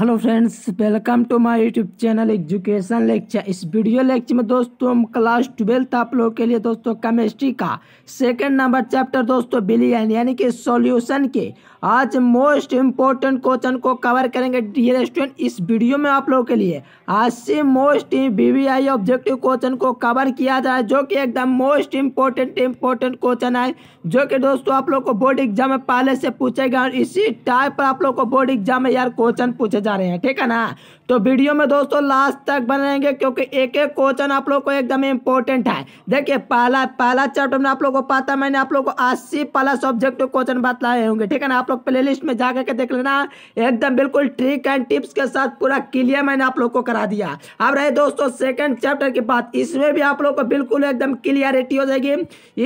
hello friends welcome to my YouTube channel education lecture इस video lecture में दोस्तों हम क्लास ट्वेल्थ आप लोगों के लिए दोस्तों केमिस्ट्री का सेकंड नंबर चैप्टर दोस्तों बिलियन यानी कि सॉल्यूशन के आज मोस्ट इम्पोर्टेंट क्वेश्चन को कवर करेंगे डियर स्टूडेंट इस वीडियो में आप लोगों के लिए आज से मोस्ट बी ऑब्जेक्टिव क्वेश्चन को कवर किया जाए जो कि एकदम मोस्ट इम्पोर्टेंट इम्पोर्टेंट क्वेश्चन है जो कि दोस्तों आप लोग को बोर्ड एग्जाम में पहले से पूछेगा और इसी टाइप पर आप लोग को बोर्ड एग्जाम में यार क्वेश्चन पूछे जा रहे हैं ठीक है ना तो वीडियो में दोस्तों लास्ट तक बने रहेंगे क्योंकि एक एक क्वेश्चन आप लोग को एकदम इंपॉर्टेंट है देखिए पहला पहला चैप्टर में आप लोग को पता मैंने आप लोग को अस्सी पहला सब्जेक्ट क्वेश्चन बताए होंगे ठीक है ना आप लोग प्ले लिस्ट में जाकर के देख लेना एकदम बिल्कुल ट्रिक एंड टिप्स के साथ पूरा क्लियर मैंने आप लोग को करा दिया अब रहे दोस्तों सेकेंड चैप्टर की बात इसमें भी आप लोग को बिल्कुल एकदम क्लियरिटी हो जाएगी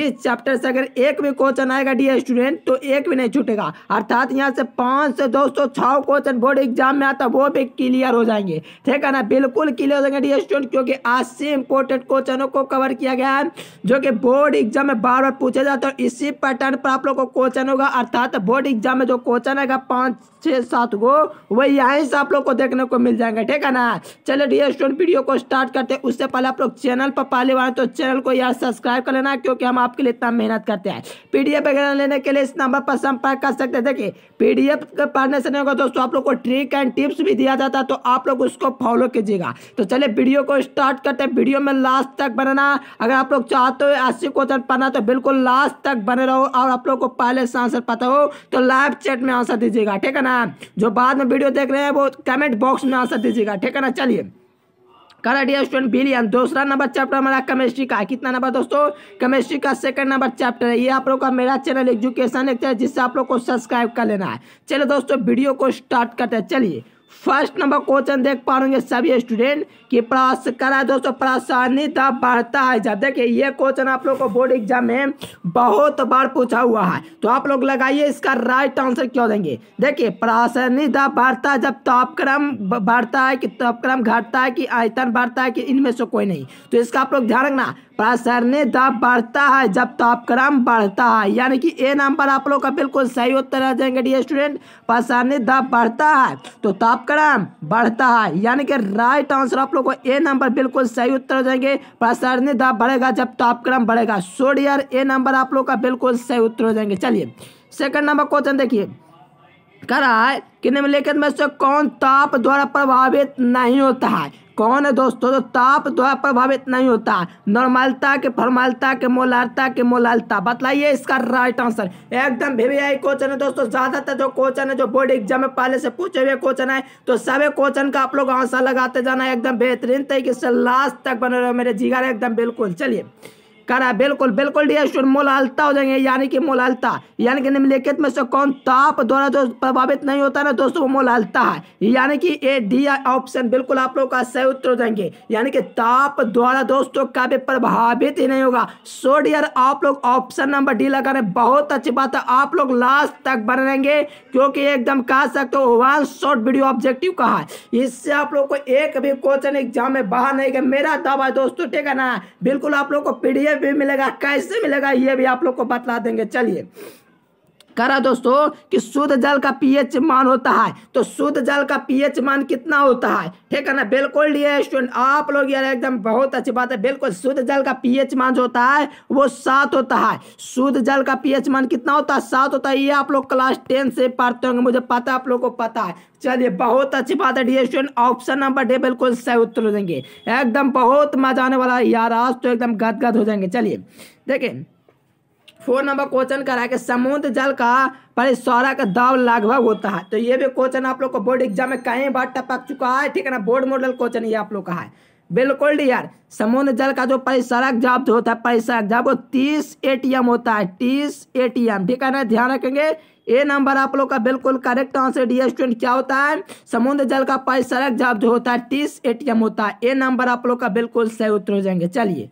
इस चैप्टर से अगर एक भी क्वेश्चन आएगा डी स्टूडेंट तो एक भी नहीं छूटेगा अर्थात यहाँ से पाँच से दोस्तों छः क्वेश्चन बोर्ड एग्जाम में ना तो वो भी क्लियर हो जाएंगे ठीक है ना बिल्कुल क्लियर हो जाएंगे डी स्टूडेंट क्योंकि आज से इंपॉर्टेंट क्वेश्चनों को कवर किया गया है जो कि बोर्ड एग्जाम में बार बार पूछे जाते हैं इसी पैटर्न पर आप लोग को क्वेश्चन होगा अर्थात बोर्ड एग्जाम में जो क्वेश्चन है पाँच छः सात गो वही यहीं से आप लोग को देखने को मिल जाएंगे ठीक है ना चलो डी स्टूडेंट वीडियो को स्टार्ट करते हैं उससे पहले आप लोग चैनल पर पाले वाले तो चैनल को यार सब्सक्राइब कर लेना क्योंकि हम आपके लिए इतना मेहनत करते हैं पीडीएफ वगैरह लेने के लिए इस नंबर पर संपर्क कर सकते हैं देखिए पीडीएफ पढ़ने से नहीं होगा दोस्तों आप लोग को ट्रिक एंड टिप्स भी दिया जाता है तो आप लोग उसको फॉलो कीजिएगा तो चले वीडियो को स्टार्ट करते हैं वीडियो में लास्ट तक बनना अगर आप लोग चाहते हो ऐसे क्वेश्चन पढ़ना तो बिल्कुल लास्ट तक बने रहो और आप लोग को पहले से आंसर पता हो तो लाइव चैट में आंसर दीजिएगा ठीक है ना जो बाद में वीडियो देख रहे हैं वो कमेंट बॉक्स में आंसर दीजिएगा ठीक है ना चलिए करा डियर स्टूडेंट बिलियन दूसरा नंबर चैप्टर हमारा केमिस्ट्री का कितना नंबर दोस्तों केमिस्ट्री का सेकंड नंबर चैप्टर है ये आप लोग का मेरा चैनल एजुकेशन एक जिससे आप लोग को सब्सक्राइब कर लेना है चलिए दोस्तों वीडियो को स्टार्ट करते हैं चलिए फर्स्ट नंबर क्वेश्चन देख पा रहे सभी स्टूडेंट कि प्रास करा दोस्तों प्रासानिता बढ़ता है जब देखिए ये क्वेश्चन आप लोग को बोर्ड एग्जाम में बहुत बार पूछा हुआ है तो आप लोग लगाइए इसका राइट आंसर क्यों देंगे देखिए प्रासानिता बढ़ता है जब तापक्रम बढ़ता है कि तापक्रम घटता है कि आयतन बढ़ता है कि इनमें से कोई नहीं तो इसका आप लोग ध्यान रखना प्रसरने दाब बढ़ता है जब तापक्रम तो बढ़ता है यानी कि ए नंबर आप लोग का बिल्कुल सही उत्तर आ जाएंगे डी स्टूडेंट प्रसरने दाब बढ़ता है तो तापक्रम बढ़ता है यानी कि राइट आंसर आप लोग को ए नंबर बिल्कुल सही उत्तर हो जाएंगे प्रसरने दाब बढ़ेगा जब तापक्रम तो बढ़ेगा सो डियर ए नंबर आप लोग का बिल्कुल सही उत्तर हो जाएंगे चलिए सेकेंड नंबर क्वेश्चन देखिए कह रहा है कि निम्नलिखित में से कौन ताप द्वारा प्रभावित नहीं होता है कौन है दोस्तों तो ताप द्वारा प्रभावित नहीं होता नॉर्मलता के फॉर्मलता के मोलालता के मोलालता बतलाइए इसका राइट आंसर एकदम वीवीआई क्वेश्चन है दोस्तों ज्यादातर जो क्वेश्चन है जो बोर्ड एग्जाम में पहले से पूछे हुए क्वेश्चन है तो सभी क्वेश्चन का आप लोग आंसर लगाते जाना एकदम बेहतरीन तरीके से लास्ट तक बने रहे मेरे जिगर एकदम बिल्कुल चलिए करा बिल्कुल बिल्कुल डी स्टूडेंट हो जाएंगे यानी कि मोलालता यानी कि निम्नलिखित में से कौन ताप द्वारा जो प्रभावित नहीं होता ना दोस्तों वो मोलालता है यानी कि ए डी ऑप्शन बिल्कुल आप लोग का सही उत्तर हो जाएंगे यानी कि ताप द्वारा दोस्तों भी प्रभावित ही नहीं होगा सो डियर आप लोग ऑप्शन नंबर डी लगा रहे बहुत अच्छी बात है आप लोग लास्ट तक बन रहेंगे क्योंकि एकदम कह सकते हो वन शॉर्ट वीडियो ऑब्जेक्टिव कहा है इससे आप लोग को एक भी क्वेश्चन एग्जाम में बाहर नहीं गया मेरा दावा दोस्तों ठीक है ना बिल्कुल आप लोग को पीडीएफ भी मिलेगा कैसे मिलेगा ये भी आप लोग को बतला देंगे चलिए करा दोस्तों कि शुद्ध जल का पीएच मान होता है तो शुद्ध जल का पीएच मान कितना होता है ठीक है ना बिल्कुल डियर स्टूडेंट आप लोग यार एकदम बहुत अच्छी बात है बिल्कुल शुद्ध जल का पीएच मान जो होता है वो सात होता है शुद्ध जल का पीएच मान कितना होता है सात होता है ये आप लोग क्लास टेन से पढ़ते होंगे मुझे पता है आप लोग को पता है चलिए बहुत अच्छी बात है D student option number D बिल्कुल सही उत्तर हो जाएंगे एकदम बहुत मजा आने वाला है यार आज तो एकदम गदगद हो जाएंगे चलिए देखिए फोर नंबर क्वेश्चन करा कि समुद्र जल का परिसौरा का दाव लगभग होता है तो ये भी क्वेश्चन आप लोग को बोर्ड एग्जाम में कई बार टपक चुका है ठीक है ना बोर्ड मॉडल क्वेश्चन ये आप लोग का है बिल्कुल यार समुद्र जल का जो परिसरक जाप होता है परिसरक जाप वो तीस ए होता है तीस ए ठीक है ना ध्यान रखेंगे ए नंबर आप लोग का बिल्कुल करेक्ट आंसर डी स्टूडेंट क्या होता है समुद्र जल का परिसरक जाप जो होता है तीस ए होता है ए नंबर आप लोग का बिल्कुल सही उत्तर हो जाएंगे चलिए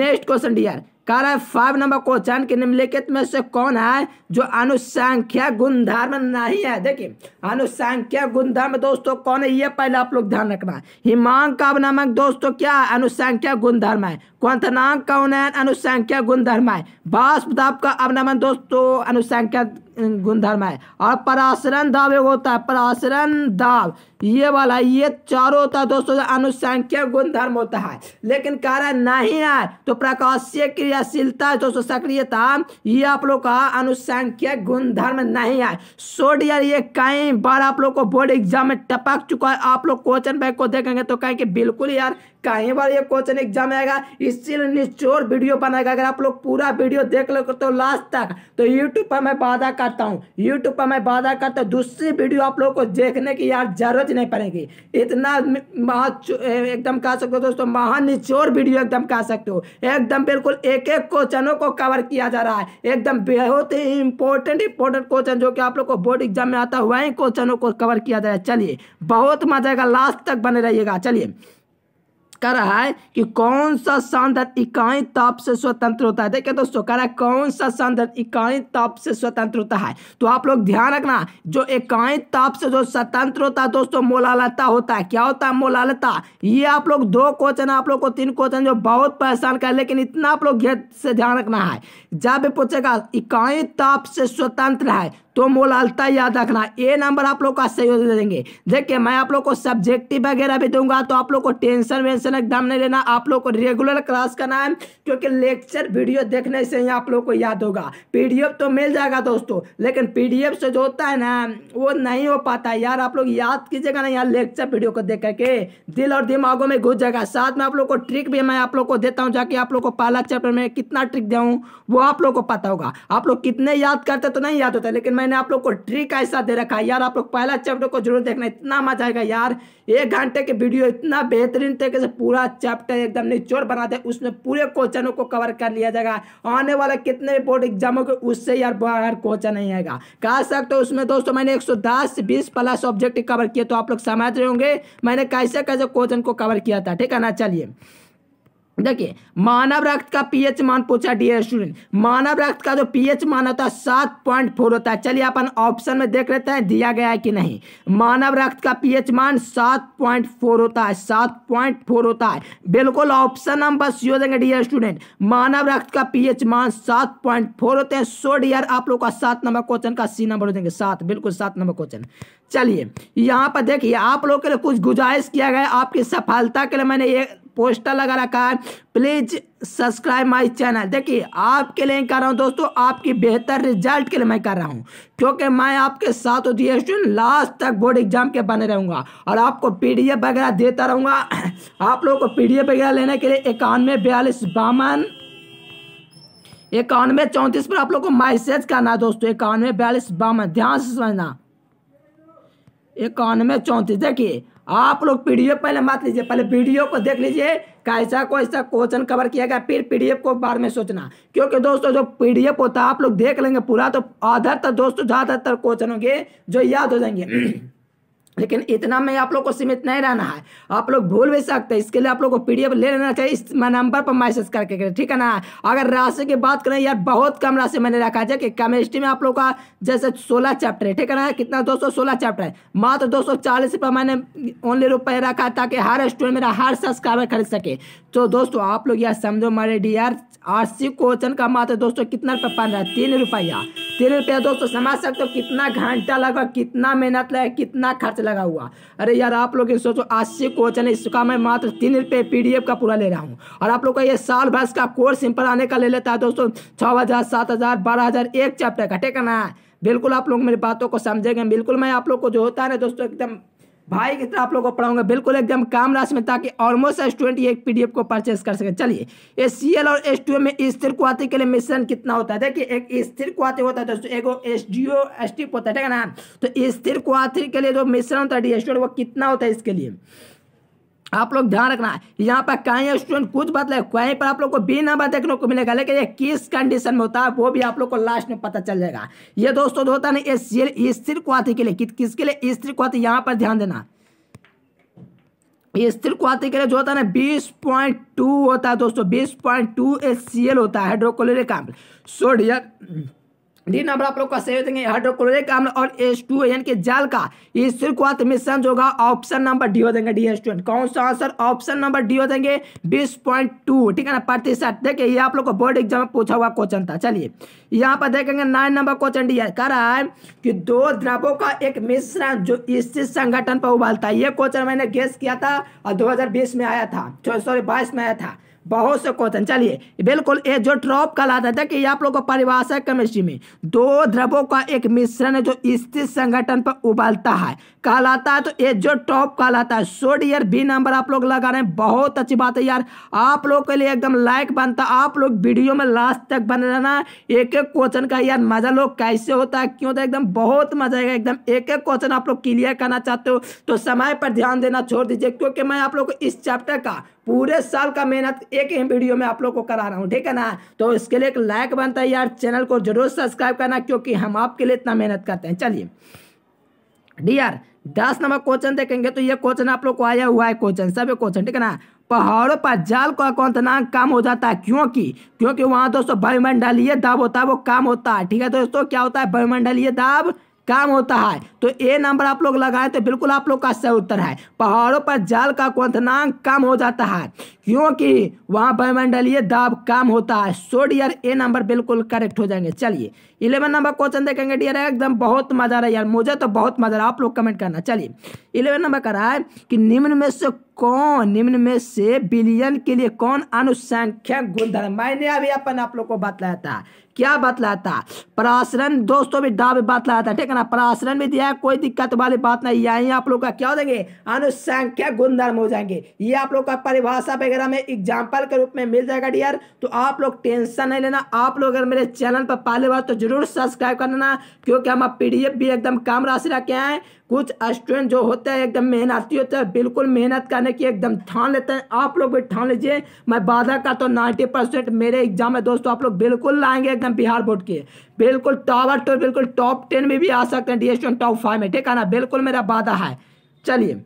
नेक्स्ट क्वेश्चन डियर कह रहा है फाइव नंबर क्वेश्चन के निम्नलिखित में से कौन है जो अनुसंख्या गुणधर्म नहीं है देखिए अनुसंख्या गुणधर्म दोस्तों कौन है ये पहले आप लोग ध्यान रखना हिमांक का नामक दोस्तों क्या है अनुसंख्या गुणधर्म है क्वंथनांक का उन्नयन अनुसंख्या गुणधर्म है बास दाप का अवनमन दोस्तों अनुसंख्या गुणधर्म है और पराशरण दाव एक होता है पराशरण दाव ये वाला ये चारों होता है दोस्तों अनुसंख्यक गुणधर्म होता है लेकिन कारण नहीं है तो प्रकाशीय क्रियाशीलता दोस्तों सक्रियता ये आप लोग का अनुसंख्यक गुणधर्म नहीं है सोडियर ये कई बार आप लोग को बोर्ड एग्जाम में टपक चुका है आप लोग क्वेश्चन बैंक को देखेंगे तो कहेंगे बिल्कुल यार कहीं बार ये क्वेश्चन एग्जाम आएगा इसीलिए निचोड़ वीडियो बनाएगा अगर आप लोग पूरा वीडियो देख लो तो लास्ट तक तो यूट्यूब पर मैं वादा करता हूँ यूट्यूब पर मैं वादा करता हूँ दूसरी वीडियो आप लोगों को देखने की यार जरूरत नहीं पड़ेगी इतना एकदम कह सकते हो दोस्तों महान निचोर वीडियो एकदम कह सकते हो एकदम बिल्कुल एक एक क्वेश्चनों को कवर किया जा रहा है एकदम बहुत ही इंपॉर्टेंट इंपॉर्टेंट क्वेश्चन जो कि आप लोग को बोर्ड एग्जाम में आता है वही क्वेश्चनों को कवर किया जा रहा है चलिए बहुत मजा आएगा लास्ट तक बने रहिएगा चलिए कह रहा है कि कौन सा सांदर्भ इकाई ताप से स्वतंत्र होता है देखिए दोस्तों कह रहा है कौन सा सांदर्भ इकाई ताप से स्वतंत्र होता है तो आप लोग ध्यान रखना जो इकाई ताप से जो स्वतंत्र होता है दोस्तों मोलालता होता है क्या होता है मोलालता ये आप लोग दो क्वेश्चन आप लोग को तीन क्वेश्चन जो बहुत परेशान कर लेकिन इतना आप लोग से ध्यान रखना है जब पूछेगा इकाई ताप से स्वतंत्र है तो मोलालता याद रखना ए नंबर आप लोग का सही देंगे देखिए मैं आप लोग को सब्जेक्टिव वगैरह भी दूंगा तो आप लोग को टेंशन वेंशन क्वेश्चन एग्जाम नहीं लेना आप लोग को रेगुलर क्लास करना है क्योंकि लेक्चर वीडियो देखने से ही आप लोग को याद होगा पी तो मिल जाएगा दोस्तों लेकिन पी से जो होता है ना वो नहीं हो पाता यार आप लोग याद कीजिएगा ना यार लेक्चर वीडियो को देख करके दिल और दिमागों में घुस जाएगा साथ में आप लोग को ट्रिक भी मैं आप लोग को देता हूँ जाके आप लोग को पहला चैप्टर में कितना ट्रिक दूँ वो आप लोग को पता होगा आप लोग कितने याद करते तो नहीं याद होता लेकिन मैंने आप लोग को ट्रिक ऐसा दे रखा है यार आप लोग पहला चैप्टर को जरूर देखना इतना मजा आएगा यार एक घंटे के वीडियो इतना बेहतरीन तरीके से पूरा चैप्टर एकदम निचोड़ बना दे उसमें पूरे क्वेश्चनों को कवर कर लिया जाएगा आने वाला कितने बोर्ड एग्जाम होंगे उससे यार बाहर क्वेश्चन नहीं आएगा कह सकते हो उसमें दोस्तों मैंने एक सौ दस बीस प्लस ऑब्जेक्ट कवर किए तो आप लोग समझ रहे होंगे मैंने कैसे कैसे क्वेश्चन को कवर किया था ठीक है ना चलिए देखिए मानव रक्त का पीएच मान पूछा डियर स्टूडेंट मानव रक्त का जो पीएच मान होता है सात पॉइंट फोर होता है चलिए अपन ऑप्शन में देख लेते हैं दिया गया है कि नहीं मानव रक्त का पीएच मान सात पॉइंट फोर होता है सात पॉइंट फोर होता है बिल्कुल ऑप्शन हम बस हो देंगे डियर स्टूडेंट मानव रक्त का पीएच मान सात पॉइंट फोर होते हैं सो डियर आप लोग का सात नंबर क्वेश्चन का सी नंबर हो देंगे सात बिल्कुल सात नंबर क्वेश्चन चलिए यहाँ पर देखिए आप लोग के लिए कुछ गुजारिश किया गया आपकी सफलता के लिए मैंने ये पोस्टर लगा रखा है प्लीज़ सब्सक्राइब माय चैनल देखिए आपके लिए कर रहा हूँ दोस्तों आपकी बेहतर रिजल्ट के लिए मैं कर रहा हूँ क्योंकि मैं आपके साथ होती स्टूडेंट लास्ट तक बोर्ड एग्जाम के बने रहूँगा और आपको पीडीएफ वगैरह देता रहूँगा आप लोगों को पीडीएफ वगैरह लेने के लिए इक्यानवे बयालीस बावन इक्यानवे चौंतीस पर आप लोग को मैसेज करना दोस्तों इक्यानवे बयालीस बावन ध्यान से समझना इक्यानवे चौंतीस देखिए आप लोग पीडीएफ पहले मत लीजिए पहले वीडियो को देख लीजिए कैसा कैसा क्वेश्चन कवर किया गया फिर पीडीएफ को बारे में सोचना क्योंकि दोस्तों जो पीडीएफ होता है आप लोग देख लेंगे पूरा तो आधार तक तो दोस्तों ज़्यादातर क्वेश्चन होंगे जो याद हो जाएंगे लेकिन इतना में आप लोग को सीमित नहीं रहना है आप लोग भूल भी सकते हैं इसके लिए आप लोग को पी डी ले लेना चाहिए इस नंबर पर मैसेज करके करें ठीक है ना अगर राशि की बात करें यार बहुत कम राशि मैंने रखा है कि केमिस्ट्री में आप लोग का जैसे सोलह चैप्टर है ठीक है ना कितना दो सौ सोलह चैप्टर है मात्र दो सौ चालीस रुपये मैंने ओनली रुपये रखा ताकि हर स्टूडेंट मेरा हर सब्सक्राइबर खरीद सके तो दोस्तों आप लोग यह समझो मारे डी आर सी क्वेश्चन का मात्र दोस्तों कितना रुपये पड़ रहा है तीन रुपया तीन रुपया दोस्तों समझ सकते हो कितना घंटा लगा कितना मेहनत लगा कितना खर्च लगा हुआ अरे यार आप लोग सोचो आज से कोचन है इसका मैं मात्र तीन रुपये पी का पूरा ले रहा हूँ और आप लोग का ये साल भर का कोर्स सिंपल आने का ले लेता है दोस्तों छः हज़ार सात हज़ार बारह हज़ार एक चैप्टर का ठीक है ना बिल्कुल आप लोग मेरी बातों को समझेंगे बिल्कुल मैं आप लोग को जो होता है ना दोस्तों एकदम भाई की तरह आप लोगों को पढ़ाऊंगा बिल्कुल एकदम काम राशि में ताकि ऑलमोस्ट स्टूडेंट ये पीडीएफ को परचेस कर सके चलिए एस सी एल और एस टी ओ में स्थिर कुआती के लिए मिश्रण कितना होता है देखिए एक स्थिर कुआती होता है दोस्तों एक S D O S T होता है ठीक है ना तो स्थिर कुआती के लिए जो मिश्रण होता है डी एस टी वो कितना होता है इसके लिए आप लोग ध्यान रखना यहाँ पर कहीं स्टूडेंट कुछ बदले कहीं पर आप लोग को बी नंबर देखने को मिलेगा लेकिन ये किस कंडीशन में होता है वो भी आप लोग को लास्ट में पता चल जाएगा ये दोस्तों तो होता है ना ये स्थिर क्वाति के लिए कि, किसके लिए स्थिर क्वाति यहाँ पर ध्यान देना स्थिर क्वाति के लिए जो होता है ना बीस पॉइंट टू होता है दोस्तों बीस point two S C L होता है हाइड्रोक्लोरिक अम्ल सोडियम डी नंबर आप लोग का सही देंगे हाइड्रोक्लोरिक अम्ल और एस टू एन के जल का शुरुआत मिश्रण जो होगा ऑप्शन नंबर डी हो देंगे डी एस टू कौन सा आंसर ऑप्शन नंबर डी हो देंगे बीस पॉइंट टू ठीक है ना प्रतिशत देखिए ये आप लोग को बोर्ड एग्जाम में पूछा हुआ क्वेश्चन था चलिए यहाँ पर देखेंगे नाइन नंबर क्वेश्चन डी कह रहा है कि दो द्रवों का एक मिश्रण जो इसी संगठन पर उबालता है ये क्वेश्चन मैंने गेस किया था और दो में आया था सॉरी बाईस में आया था बहुत से क्वेश्चन चलिए बिल्कुल एजोट्रॉप कहलाता था कि आप लोगों को परिभाषा केमिस्ट्री में दो द्रवों का एक मिश्रण है जो स्थित संगठन पर उबलता है कहलाता है तो एजोट्रॉप कहलाता है सोडियर बी नंबर आप लोग लगा रहे हैं बहुत अच्छी बात है यार आप लोग के लिए एकदम लाइक बनता आप लोग वीडियो में लास्ट तक बने रहना एक एक क्वेश्चन का यार मजा लोग कैसे होता है क्यों होता तो एकदम बहुत मजा आएगा एकदम एक एक क्वेश्चन आप लोग क्लियर करना चाहते हो तो समय पर ध्यान देना छोड़ दीजिए क्योंकि मैं आप लोग को इस चैप्टर का पूरे साल का मेहनत एक ही वीडियो में आप लोग को करा रहा हूँ ठीक है ना तो इसके लिए एक लाइक बनता है यार चैनल को जरूर सब्सक्राइब करना क्योंकि हम आपके लिए इतना मेहनत करते हैं चलिए डी यार दस नंबर क्वेश्चन देखेंगे तो ये क्वेश्चन आप लोग को आया हुआ है क्वेश्चन सभी क्वेश्चन ठीक है ना पहाड़ों पर जाल का नाम काम हो जाता है क्योंकि क्योंकि वहां दोस्तों वायुमंडलीय दाब होता है वो काम होता है ठीक है दोस्तों क्या होता है वायुमंडलीय दाब काम होता है तो ए नंबर आप लोग लगाए तो बिल्कुल आप लोग का सही उत्तर है पहाड़ों पर जल का क्वनांक कम हो जाता है क्योंकि वहां वायुमंडलीय दाब कम होता है सोडियर ए नंबर बिल्कुल करेक्ट हो जाएंगे चलिए इलेवन नंबर क्वेश्चन देखेंगे डियर एकदम बहुत मजा आ रहा है यार मुझे तो बहुत मजा आ रहा है आप लोग कमेंट करना चलिए इलेवन नंबर कर रहा है कि निम्न में से कौन निम्न में से बिलियन के लिए कौन अनुसंख्यक गुणधर्म मैंने अभी अपन आप लोग को बतलाया था क्या बतलाया था परासरण दोस्तों भी डाब बतलाया था ठीक है ना परासरण भी दिया है कोई दिक्कत वाली बात नहीं यही आप लोग का क्या हो जाएंगे अनुसंख्यक गुणधर्म हो जाएंगे ये आप लोग का परिभाषा वगैरह में एग्जाम्पल के रूप में मिल जाएगा डियर तो आप लोग टेंशन नहीं लेना आप लोग अगर मेरे चैनल पर पहले बार तो जरूर सब्सक्राइब कर लेना क्योंकि हम आप पी भी एकदम कम राशि रखे हैं कुछ स्टूडेंट जो होते हैं एकदम मेहनती होते हैं बिल्कुल मेहनत करने की एकदम ठान लेते हैं आप लोग भी ठान लीजिए मैं वादा करता तो नाइन्टी परसेंट मेरे एग्जाम में दोस्तों आप लोग बिल्कुल लाएंगे एकदम बिहार बोर्ड के बिल्कुल टावर टू बिल्कुल टॉप टेन में भी आ सकते हैं डी टॉप फाइव में ठीक है ना बिल्कुल मेरा वादा है चलिए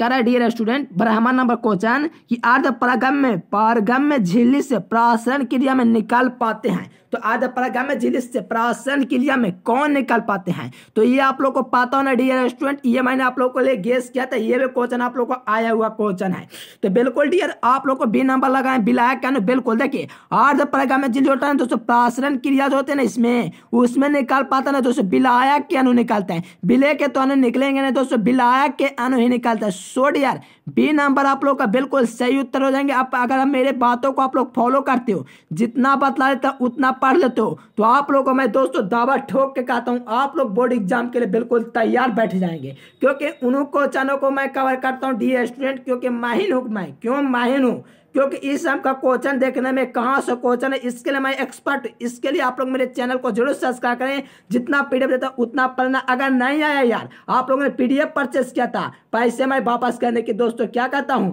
करा डियर स्टूडेंट ब्राह्मण नंबर क्वेश्चन कि अर्ध परागम में पारगम में झिल्ली से प्रासरण क्रिया में निकाल पाते हैं तो आज परगा में जिले से प्रश्न के लिए हमें कौन निकल पाते हैं तो ये आप लोग को पता होना डियर स्टूडेंट ये मैंने आप लोग को लिए गेस किया था ये भी क्वेश्चन आप लोग को आया हुआ क्वेश्चन है तो बिल्कुल डियर आप लोग को बी नंबर लगाए बिलायक क्या बिल्कुल देखिए आर्ध परगा में जिले होता है दोस्तों प्राश्रण क्रिया जो होते हैं ना इसमें उसमें निकाल पाता ना दोस्तों बिलायक के अनु निकालते हैं बिले के तो अनु निकलेंगे ना दोस्तों बिलायक के अनु ही निकालते हैं सो डियर बी नंबर आप लोग का बिल्कुल सही उत्तर हो जाएंगे आप अगर मेरे बातों को आप लोग फॉलो करते हो जितना बतला देता उतना पढ़ लेते हो तो आप लोगों को मैं दोस्तों दावा ठोक के कहता हूँ आप लोग बोर्ड एग्जाम के लिए बिल्कुल तैयार बैठ जाएंगे क्योंकि उन क्वेश्चनों को मैं कवर करता हूँ डी स्टूडेंट क्योंकि माहिन हूँ मैं क्यों माहिन हूँ क्योंकि इस हम का क्वेश्चन देखने में कहाँ से क्वेश्चन है इसके लिए मैं एक्सपर्ट इसके लिए आप लोग मेरे चैनल को जरूर सब्सक्राइब करें जितना पीडीएफ देता उतना पढ़ना अगर नहीं आया यार आप लोगों ने पीडीएफ परचेस किया था पैसे मैं वापस करने की दोस्तों क्या कहता हूँ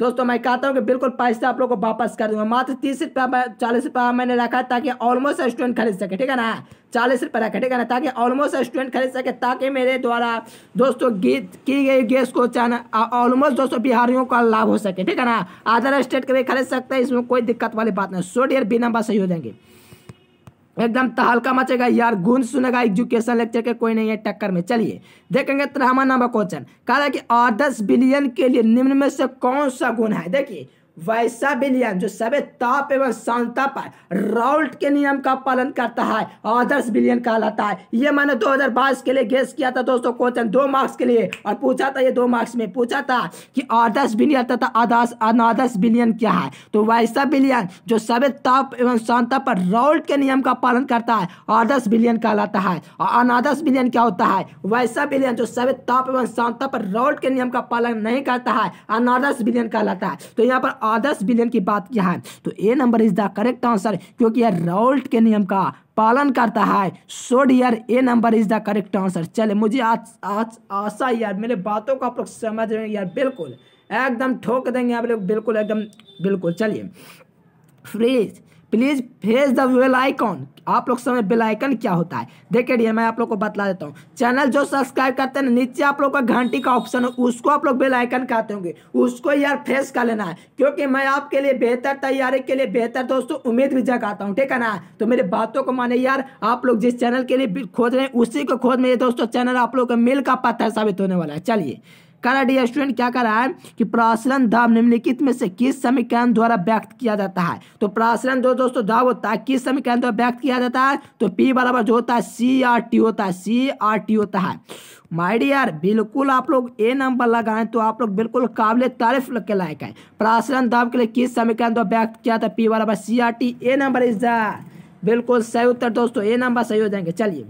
दोस्तों मैं कहता हूँ कि बिल्कुल पैसा आप लोग को वापस कर दूंगा मात्र तीस रुपया चालीस रुपया मैंने रखा है ताकि ऑलमोस्ट स्टूडेंट खरीद सके ठीक है ना चालीस रुपये रखा ठीक है ना ताकि ऑलमोस्ट स्टूडेंट खरीद सके ताकि मेरे द्वारा दोस्तों गीत की गई गैस को ऑलमोस्ट दोस्तों बिहारियों का लाभ हो सके ठीक है ना अदर स्टेट के भी खरीद सकते हैं इसमें कोई दिक्कत वाली बात नहीं सो डियर बी नंबर सही हो जाएंगे एकदम तहलका मचेगा यार गुंज सुनेगा एजुकेशन लेक्चर के कोई नहीं है टक्कर में चलिए देखेंगे त्रहवा नंबर क्वेश्चन कहा कि आदर्श बिलियन के लिए निम्न में से कौन सा गुण है देखिए वैसा भी नियम जो सभी ताप एवं शांता पर राउल्ट के नियम का पालन करता है आदर्श विलियन कहलाता है ये मैंने 2022 के लिए गेस किया था दोस्तों क्वेश्चन दो मार्क्स के लिए और पूछा था ये दो मार्क्स में पूछा था कि आदर्श विलियन तथा आदर्श अनादर्श विलियन क्या है तो वैसा विलियन जो सभी ताप एवं शांता पर राउल्ट के नियम का पालन करता है आदर्श विलियन कहलाता है और अनादर्श विलियन क्या होता है वैसा विलियन जो सभी ताप एवं शांता पर राउल्ट के नियम का पालन नहीं करता है अनादर्श विलियन कहलाता है तो यहाँ पर आदर्श विलियन की बात किया है तो A number is the correct answer क्योंकि यह रॉल्ट के नियम का पालन करता है so dear A number is the correct answer चले मुझे आज आज आशा यार मेरे बातों को आप लोग समझ रहे हैं यार बिल्कुल एकदम ठोक देंगे आप लोग बिल्कुल एकदम बिल्कुल चलिए फ्रीज please press the bell icon आप लोग समय बेल आइकन क्या होता है देखिए डी मैं आप लोग को बतला देता हूँ चैनल जो सब्सक्राइब करते हैं नीचे आप लोग का घंटी का ऑप्शन है उसको आप लोग बेल आइकन कहते होंगे उसको यार फेस कर लेना है क्योंकि मैं आपके लिए बेहतर तैयारी के लिए बेहतर दोस्तों उम्मीद भी जगाता हूँ ठीक है ना तो मेरी बातों को माने यार आप लोग जिस चैनल के लिए खोज रहे हैं उसी को खोज मेरे दोस्तों चैनल आप लोग का मिल का पत्थर साबित होने वाला है चलिए करा डी स्टूडेंट क्या कर रहा है कि प्रासरण धाव निम्नलिखित में से किस समीकरण द्वारा व्यक्त किया जाता है तो प्रासरण जो दोस्तों धाव होता है किस समीकरण द्वारा व्यक्त किया जाता है तो पी बराबर जो होता है सी आर टी होता है सी आर टी होता है माय डियर बिल्कुल आप लोग ए नंबर लगाएं तो आप लोग बिल्कुल काबिल तारीफ के लायक है प्रासरण दाब के लिए किस समीकरण द्वारा व्यक्त किया था पी बराबर C R T A number is the बिल्कुल सही उत्तर दोस्तों ए नंबर सही हो जाएंगे चलिए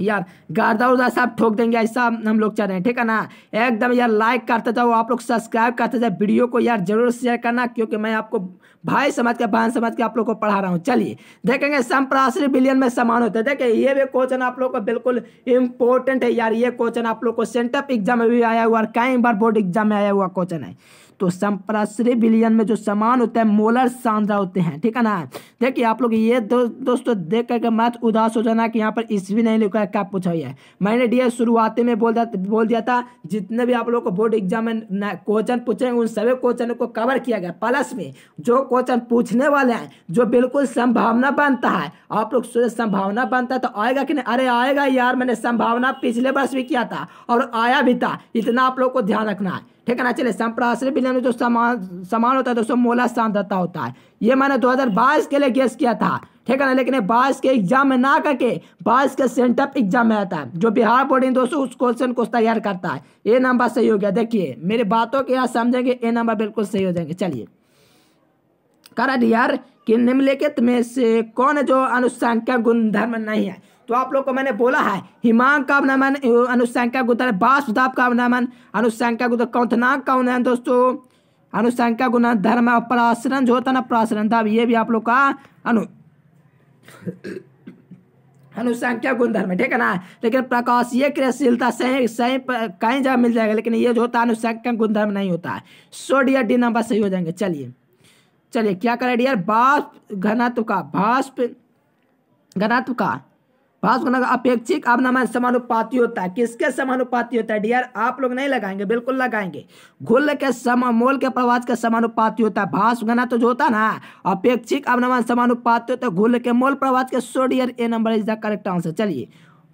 यार गारदा उदा साहब ठोक देंगे ऐसा हम लोग चाह रहे हैं ठीक है ना एकदम यार लाइक करते जाओ आप लोग सब्सक्राइब करते जाओ वीडियो को यार जरूर शेयर करना क्योंकि मैं आपको भाई समझ के बहन समझ के आप लोग को पढ़ा रहा हूँ चलिए देखेंगे संप्रासरी बिलियन में समान होते हैं देखिए ये भी क्वेश्चन आप लोग को बिल्कुल इंपॉर्टेंट है यार ये क्वेश्चन आप लोग को सेंटअप एग्जाम में भी आया हुआ और कई बार बोर्ड एग्जाम में आया हुआ क्वेश्चन है तो संप्रसरी विलियन में जो समान होते हैं मोलर सांद्रा होते हैं ठीक है ना देखिए आप लोग ये दो, दोस्तों देख करके मत उदास हो जाना कि यहाँ पर इस भी नहीं लिखा है क्या पूछा हुआ है मैंने डी शुरुआती में बोल बोल दिया था जितने भी आप लोग को बोर्ड एग्जाम में क्वेश्चन पूछे उन सभी क्वेश्चन को कवर किया गया प्लस में जो क्वेश्चन पूछने वाले हैं जो बिल्कुल संभावना बनता है आप लोग संभावना बनता है तो आएगा कि नहीं अरे आएगा यार मैंने संभावना पिछले वर्ष भी किया था और आया भी था इतना आप लोग को ध्यान रखना है ठीक है ना चले संप्राश्र विलयन जो समान समान होता है दोस्तों मोला सांद्रता होता है ये मैंने 2022 के लिए गेस किया था ठीक है ना लेकिन बाईस के एग्जाम में ना करके तो बाईस के सेंटअप एग्जाम में आता है जो बिहार बोर्ड इन दोस्तों उस क्वेश्चन को तैयार करता है तो ए नंबर सही हो गया देखिए मेरी बातों के यहाँ समझेंगे ए नंबर बिल्कुल सही हो जाएंगे चलिए करा यार कि निम्नलिखित में से कौन जो अनुसंख्या गुणधर्म नहीं है तो आप लोग को मैंने बोला है हिमांक का नमन अनुसंख्या गुतर वासुदाप का नमन अनुसंख्या गुतर कौथनाक का उन्नयन दोस्तों अनुसंख्या गुण धर्म अपराश्रण जो होता ना प्राश्रण था ये भी आप लोग का अनु अनुसंख्या गुण धर्म ठीक है ना लेकिन प्रकाश ये क्रियाशीलता सही सही कहीं जगह मिल जाएगा लेकिन ये जो होता है अनुसंख्या गुण धर्म नहीं होता है सो डियर डी नंबर सही हो जाएंगे चलिए चलिए क्या करें डियर बाष्प घनत्व का बाष्प घनत्व का पास होना अपेक्षिक अवनमन समानुपाती होता है किसके समानुपाती होता है डियर आप लोग नहीं लगाएंगे बिल्कुल लगाएंगे घुल के समान मोल के प्रवास के समानुपाती होता है भाष गना तो जो होता ना अपेक्षिक अवनमन समानुपाती होता है घुल के मोल प्रवास के so dear A number is the correct answer चलिए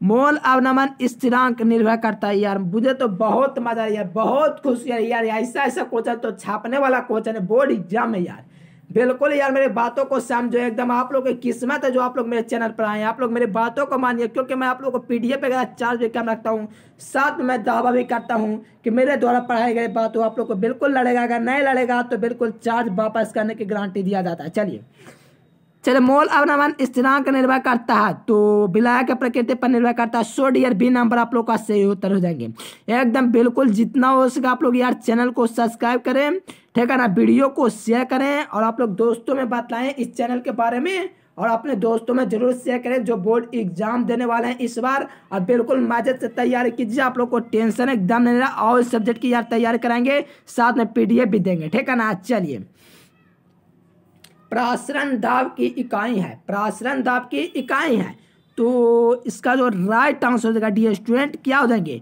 मोल अवनमन स्थिरांक निर्भर करता है यार मुझे तो बहुत मजा यार बहुत खुशी है यार ऐसा ऐसा क्वेश्चन तो छापने वाला क्वेश्चन है बोर्ड एग्जाम है यार बिल्कुल यार मेरी बातों को समझो एकदम आप लोग की किस्मत है जो आप लोग मेरे चैनल पर आए हैं आप लोग मेरे बातों को मानिए क्योंकि मैं आप लोग को पीडीएफ वगैरह चार्ज भी कम रखता हूँ साथ में मैं दावा भी करता हूँ कि मेरे द्वारा पढ़ाई गई बातों आप लोग को बिल्कुल लड़ेगा अगर नहीं लड़ेगा तो बिल्कुल चार्ज वापस करने की गारंटी दिया जाता है चलिए चलिए मोल अवनमन स्थिरांक निर्भर करता है तो बिलाया के प्रकृति पर निर्भर करता है सो डियर बी नंबर आप लोग का सही उत्तर हो जाएंगे एकदम बिल्कुल जितना हो सके आप लोग यार चैनल को सब्सक्राइब करें ठीक है ना वीडियो को शेयर करें और आप लोग दोस्तों में बताएं इस चैनल के बारे में और अपने दोस्तों में जरूर शेयर करें जो बोर्ड एग्जाम देने वाले हैं इस बार और बिल्कुल मजद से तैयारी कीजिए आप लोग को टेंशन एग्जाम नहीं रहा और इस सब्जेक्ट की यार तैयारी कराएंगे साथ में पीडीएफ भी देंगे ठीक है ना चलिए प्रासरण दाब की इकाई है प्रासरण दाब की इकाई है तो इसका जो राइट आंसर हो जाएगा डी स्टूडेंट क्या हो जाएंगे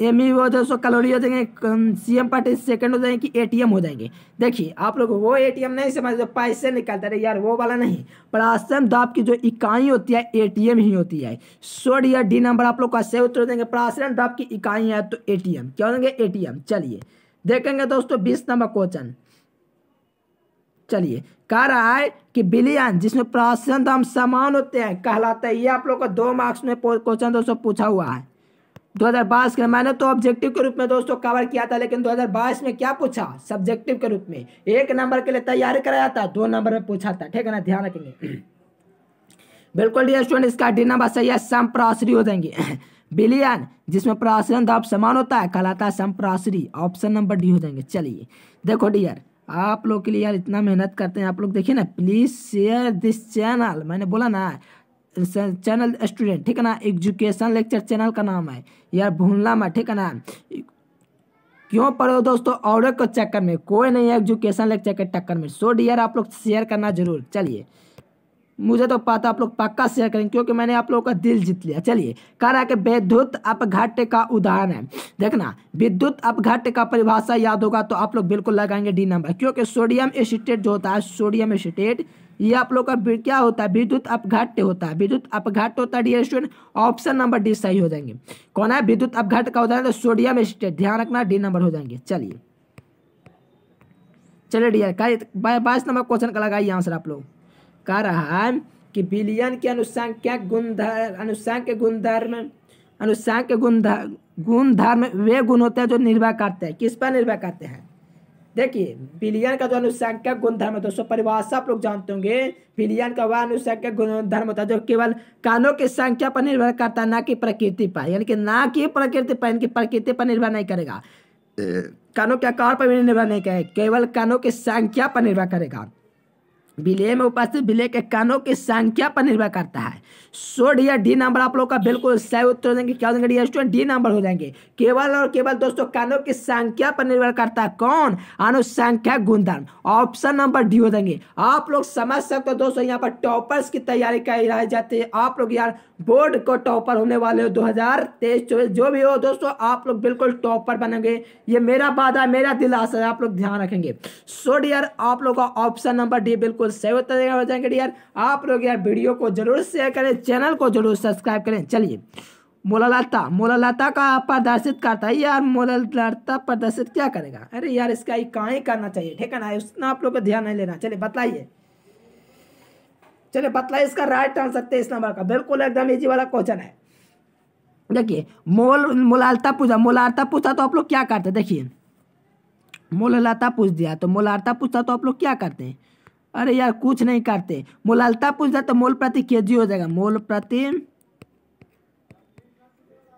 एम ई वो जाए सौ कैलोरी हो जाएंगे सी एम पार्टी सेकेंड हो जाएंगे कि ए टी एम हो जाएंगे देखिए आप लोग वो ए टी एम नहीं समझ पैसे निकालते रहे यार वो वाला नहीं प्राश्रम दाब की जो इकाई होती है ए टी एम ही होती है सोड या डी नंबर आप लोग का सही उत्तर हो जाएंगे प्राश्रम दाब की इकाई है तो ए टी एम क्या हो जाएंगे ए टी एम चलिए देखेंगे दोस्तों बीस नंबर क्वेश्चन चलिए कह रहा है कि बिलियन जिसमें प्राशन दाम समान होते हैं कहलाता है ये आप लोग का दो मार्क्स में क्वेश्चन दोस्तों पूछा हुआ है 2022 के मैंने तो ऑब्जेक्टिव के रूप में दोस्तों कवर किया था लेकिन 2022 में क्या पूछा सब्जेक्टिव के रूप में एक नंबर के लिए तैयारी कराया था दो नंबर में पूछा था ठीक है ना ध्यान रखेंगे बिल्कुल डी स्टूडेंट इसका डी नंबर सही है संप्रासरी हो जाएंगे बिलियन जिसमें प्रासरण दब समान होता है कहलाता है संप्रासरी ऑप्शन नंबर डी हो जाएंगे चलिए देखो डियर आप लोग के लिए यार इतना मेहनत करते हैं आप लोग देखिए ना प्लीज़ शेयर दिस चैनल मैंने बोला ना चैनल स्टूडेंट ठीक है ना एजुकेशन लेक्चर चैनल का नाम है यार भूलना मत ठीक है ना क्यों पढ़ो दोस्तों और के चक्कर में कोई नहीं है एजुकेशन लेक्चर के टक्कर में सो डियर आप लोग शेयर करना जरूर चलिए मुझे तो पता आप लोग पक्का शेयर करेंगे क्योंकि मैंने आप लोगों का दिल जीत लिया चलिए कह रहा है कि विद्युत अपघट्य का उदाहरण है देखना विद्युत अपघट्य का परिभाषा याद होगा तो आप लोग बिल्कुल लगाएंगे डी नंबर क्योंकि सोडियम एसिटेट जो होता है सोडियम एसिटेट ये आप लोग का क्या होता है विद्युत अपघाट्य होता है विद्युत अपघाट होता है D student option number D सही हो जाएंगे कौन है विद्युत अपघाट का उदाहरण सोडियम स्टेट ध्यान रखना डी नंबर हो जाएंगे चलिए चलिए डी का बाईस नंबर क्वेश्चन का लगाइए आंसर आप लोग कह रहा है कि बिलियन के अनुसार क्या गुणधर्म अनुसांग के गुणधर्म अनुसांग के गुणधर्म गुणधर्म वे गुण होते हैं जो निर्भर करते हैं किस पर निर्भर करते हैं देखिए बिलियन का जो अनुसंख्यक गुणधर्म है दोस्तों परिभाषा आप लोग जानते होंगे बिलियन का वह अनुसंख्यक गुणधर्म होता है जो केवल कानों की संख्या पर निर्भर करता है ना कि प्रकृति पर यानी कि ना कि प्रकृति पर यानी कि प्रकृति पर निर्भर नहीं करेगा कानों के आकार पर भी निर्भर नहीं करेगा केवल कानों की संख्या पर निर्भर करेगा विलय में उपस्थित विलय के कानों की संख्या पर निर्भर करता है सो डी डी नंबर आप लोग का बिल्कुल सही उत्तर हो जाएंगे क्या हो जाएंगे डी स्टूडेंट डी नंबर हो जाएंगे केवल और केवल दोस्तों कानों की संख्या पर निर्भर करता है कौन अनुसंख्या गुणधर्म ऑप्शन नंबर डी हो जाएंगे आप लोग समझ सकते हो दोस्तों यहाँ पर टॉपर्स की तैयारी कराई जाती है आप लोग यार बोर्ड को टॉपर होने वाले हो दो हजार तेईस जो भी हो दोस्तों आप लोग बिल्कुल टॉपर बनेंगे ये मेरा वादा मेरा दिल आशा है आप लोग ध्यान रखेंगे सो डियर आप लोग का ऑप्शन नंबर डी बिल्कुल बिल्कुल सही होता देगा वजन करिए यार आप लोग यार वीडियो को जरूर शेयर करें चैनल को जरूर सब्सक्राइब करें चलिए मोलालाता मोलालाता का प्रदर्शित करता है यार मोलालाता प्रदर्शित क्या करेगा अरे यार इसका कहा ही करना चाहिए ठीक है ना उतना आप लोग को ध्यान नहीं लेना चलिए बताइए चलिए बताइए इसका राइट आंसर तेईस नंबर का बिल्कुल एकदम इजी वाला क्वेश्चन है देखिए मोल मोलालता पूछा मोलारता पूछा तो आप लोग क्या करते देखिए मोलालता पूछ दिया तो मोलारता पूछता तो आप लोग क्या करते हैं अरे यार कुछ नहीं काटते मोलालता पूछ जाए तो मोल प्रति के जी हो जाएगा मोल प्रति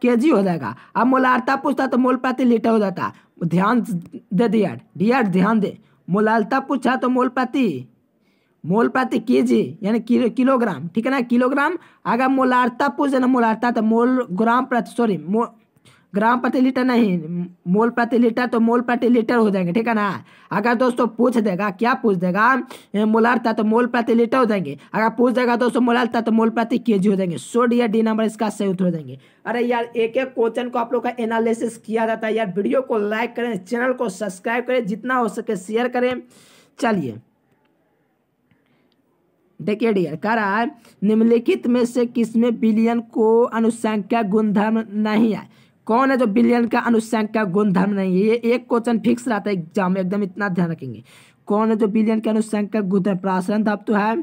के जी हो जाएगा अब मोलालता पूछता तो मोल प्रति लीटर हो जाता ध्यान दे दिया डियर ध्यान दे मोलालता पूछा तो मोल प्रति मोल प्रति के जी यानी किलो किलोग्राम ठीक है ना किलोग्राम अगर मोलार्ता पूछ ना मोलार्ता तो मोल ग्राम प्रति सॉरी ग्राम प्रति लीटर नहीं मोल प्रति लीटर तो मोल प्रति लीटर हो जाएंगे ठीक है ना अगर दोस्तों पूछ देगा क्या पूछ देगा मोलारता तो मोल प्रति लीटर हो जाएंगे अगर पूछ देगा दोस्तों मोलारता तो मोल प्रति के हो जाएंगे सो डी या डी नंबर इसका सही उत्तर हो जाएंगे अरे यार एक एक क्वेश्चन को आप लोग का एनालिसिस किया जाता है यार वीडियो को लाइक करें चैनल को सब्सक्राइब करें जितना हो सके शेयर करें चलिए देखिए डियर कह रहा है निम्नलिखित में से किसमें बिलियन को अनुसंख्या गुणधर्म नहीं है कौन है जो बिलियन का अनुसंख्य का गुणधर्म नहीं है ये एक क्वेश्चन फिक्स रहता है एग्जाम में एकदम इतना ध्यान रखेंगे कौन है जो बिलियन के अनुसंख्य का गुणधर्म प्रासन धातु तो है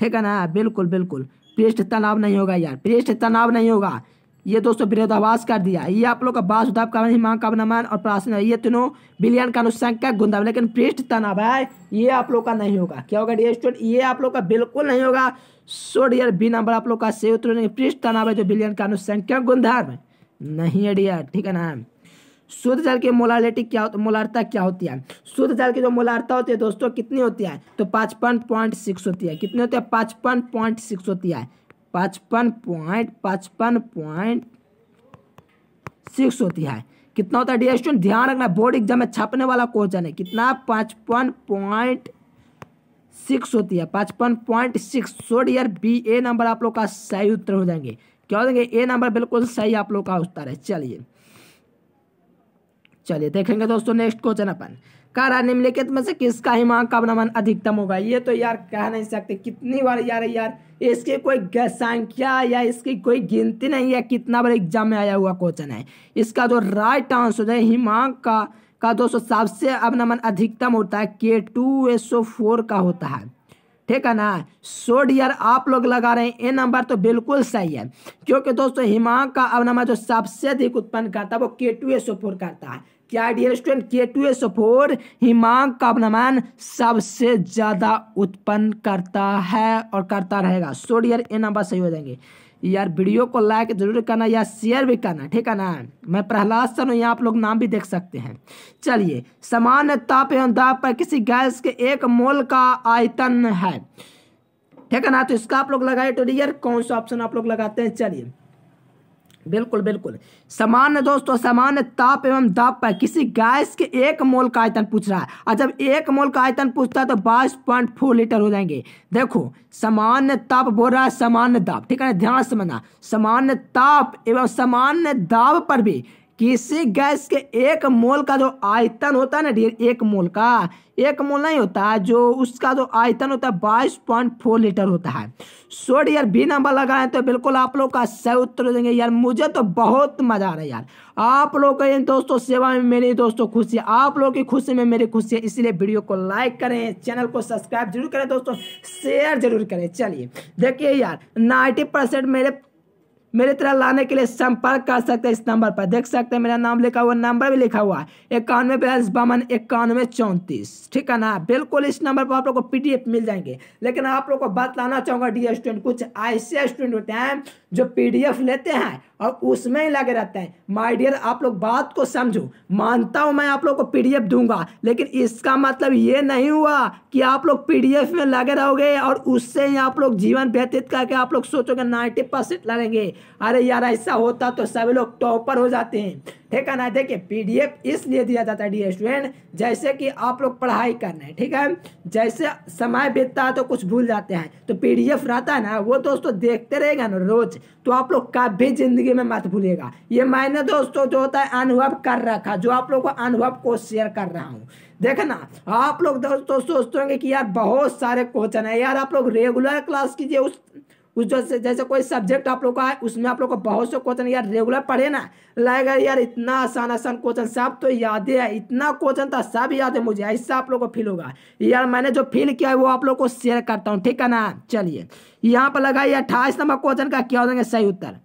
ठीक है ना बिल्कुल बिल्कुल पृष्ठ तनाव नहीं होगा यार पृष्ठ तनाव नहीं होगा ये दोस्तों विरोधाभास कर दिया ये आप लोग का बासुधाव का हिमांक का नमन और प्रासन ये तीनों बिलियन का अनुसंख्यक गुंदा लेकिन पृष्ठ तनाव है ये आप लोग का नहीं होगा क्या होगा डी स्टूडेंट ये आप लोग का बिल्कुल नहीं होगा सो डियर बी नंबर आप लोग का सही तो उत्तर पृष्ठ तनाव है जो बिलियन का अनुसंख्यक गुणधर्म है नहीं है डियर ठीक है ना शुद्ध जल की मोलालिटी क्या होती मोलारता क्या होती है शुद्ध जल की जो मोलारता होती है दोस्तों कितनी होती है तो पचपन पॉइंट सिक्स होती है कितनी होती है पचपन पॉइंट सिक्स होती है पचपन पॉइंट पचपन पॉइंट सिक्स होती है कितना होता है डियर स्टूडेंट ध्यान रखना बोर्ड एग्जाम में छापने वाला क्वेश्चन है कितना पचपन पॉइंट सिक्स होती है पचपन point six so dear B A number आप लोग का सही उत्तर हो जाएंगे क्या देंगे ए नंबर बिल्कुल सही आप लोग का उत्तर है चलिए चलिए देखेंगे दोस्तों नेक्स्ट क्वेश्चन अपन कह रहा निम्नलिखित में से किसका हिमांक का अवनमन अधिकतम होगा ये तो यार कह नहीं सकते कितनी बार यार यार इसके कोई संख्या या इसकी कोई गिनती नहीं है कितना बार एग्जाम में आया हुआ क्वेश्चन है इसका जो राइट आंसर है हिमांक का का दोस्तों सबसे अवनमन अधिकतम होता है के टू एसओ फोर का होता है ठीक है ना सोड आप लोग लगा रहे हैं ए नंबर तो बिल्कुल सही है क्योंकि दोस्तों हिमांक का अब नंबर जो सबसे अधिक उत्पन्न करता है वो के टू एस फोर करता है क्या dear student K two S four हिमांक का अवनमान सबसे ज़्यादा उत्पन्न करता है और करता रहेगा सोडियर ए नंबर सही हो जाएंगे यार वीडियो को लाइक जरूर करना या शेयर भी करना ठीक है ना मैं प्रहलाद सर हूँ यहाँ आप लोग नाम भी देख सकते हैं चलिए सामान्य ताप एवं दाब पर किसी गैस के एक मोल का आयतन है ठीक है ना तो इसका आप लोग लगाए तो डियर कौन सा ऑप्शन आप लोग लगाते हैं चलिए बिल्कुल बिल्कुल सामान्य दोस्तों सामान्य ताप एवं दाप पर किसी गैस के एक मोल का आयतन पूछ रहा है और जब एक मोल का आयतन पूछता है तो बाईस पॉइंट फोर लीटर हो जाएंगे देखो सामान्य ताप बोल रहा है सामान्य दाप ठीक है ध्यान समझना सामान्य ताप एवं सामान्य दाब पर भी किसी गैस के एक मोल का जो आयतन होता है ना डियर एक मोल का एक मोल नहीं होता जो उसका जो आयतन होता है बाईस पॉइंट फोर लीटर होता है सो डियर बी नंबर लगाए तो बिल्कुल आप लोग का सही उत्तर देंगे यार मुझे तो बहुत मज़ा आ रहा है यार आप लोग का दोस्तों सेवा में मेरी दोस्तों खुशी है आप लोग की खुशी में मेरी खुशी है इसलिए वीडियो को लाइक करें चैनल को सब्सक्राइब जरूर करें दोस्तों शेयर जरूर करें चलिए देखिए यार नाइन्टी परसेंट मेरे मेरी तरह लाने के लिए संपर्क कर सकते हैं इस नंबर पर देख सकते हैं मेरा नाम लिखा हुआ नंबर भी लिखा हुआ है इक्यानवे बयालीस बावन इक्यानवे चौंतीस ठीक है ना बिल्कुल इस नंबर पर आप लोग को पीडीएफ मिल जाएंगे लेकिन आप लोग को बतलाना चाहूँगा डी स्टूडेंट कुछ ऐसे स्टूडेंट होते हैं जो पीडीएफ लेते हैं और उसमें ही लगे रहते हैं माय डियर आप लोग बात को समझो मानता हूँ मैं आप लोग को पीडीएफ दूंगा लेकिन इसका मतलब ये नहीं हुआ कि आप लोग पीडीएफ में लगे रहोगे और उससे ही आप लोग जीवन व्यतीत करके आप लोग सोचोगे नाइन्टी परसेंट लगेंगे अरे यार ऐसा होता तो सभी लोग टॉपर हो जाते हैं ठीक है ना देखिए पीडीएफ इसलिए दिया जाता है डी स्टूडेंट जैसे कि आप लोग पढ़ाई कर रहे हैं ठीक है जैसे समय बीतता है तो कुछ भूल जाते हैं तो पीडीएफ रहता है ना वो दोस्तों देखते रहेगा ना रोज तो आप लोग कभी जिंदगी में मत भूलेगा ये मायने दोस्तों जो होता है अनुभव कर रखा जो आप लोग को अनुभव को शेयर कर रहा हूँ देखना आप लोग दोस्तों सोचते होंगे कि यार बहुत सारे क्वेश्चन है यार आप लोग रेगुलर क्लास कीजिए उस उस जैसे जैसे कोई सब्जेक्ट आप लोग का है उसमें आप लोग को बहुत से क्वेश्चन यार रेगुलर पढ़े ना लगेगा यार इतना आसान आसान क्वेश्चन सब तो याद है इतना क्वेश्चन था सब याद है मुझे ऐसा आप लोग को फील होगा यार मैंने जो फील किया है वो आप लोग को शेयर करता हूँ ठीक है ना चलिए यहाँ पर लगाइए अट्ठाईस नंबर क्वेश्चन का क्या हो जाएंगे सही उत्तर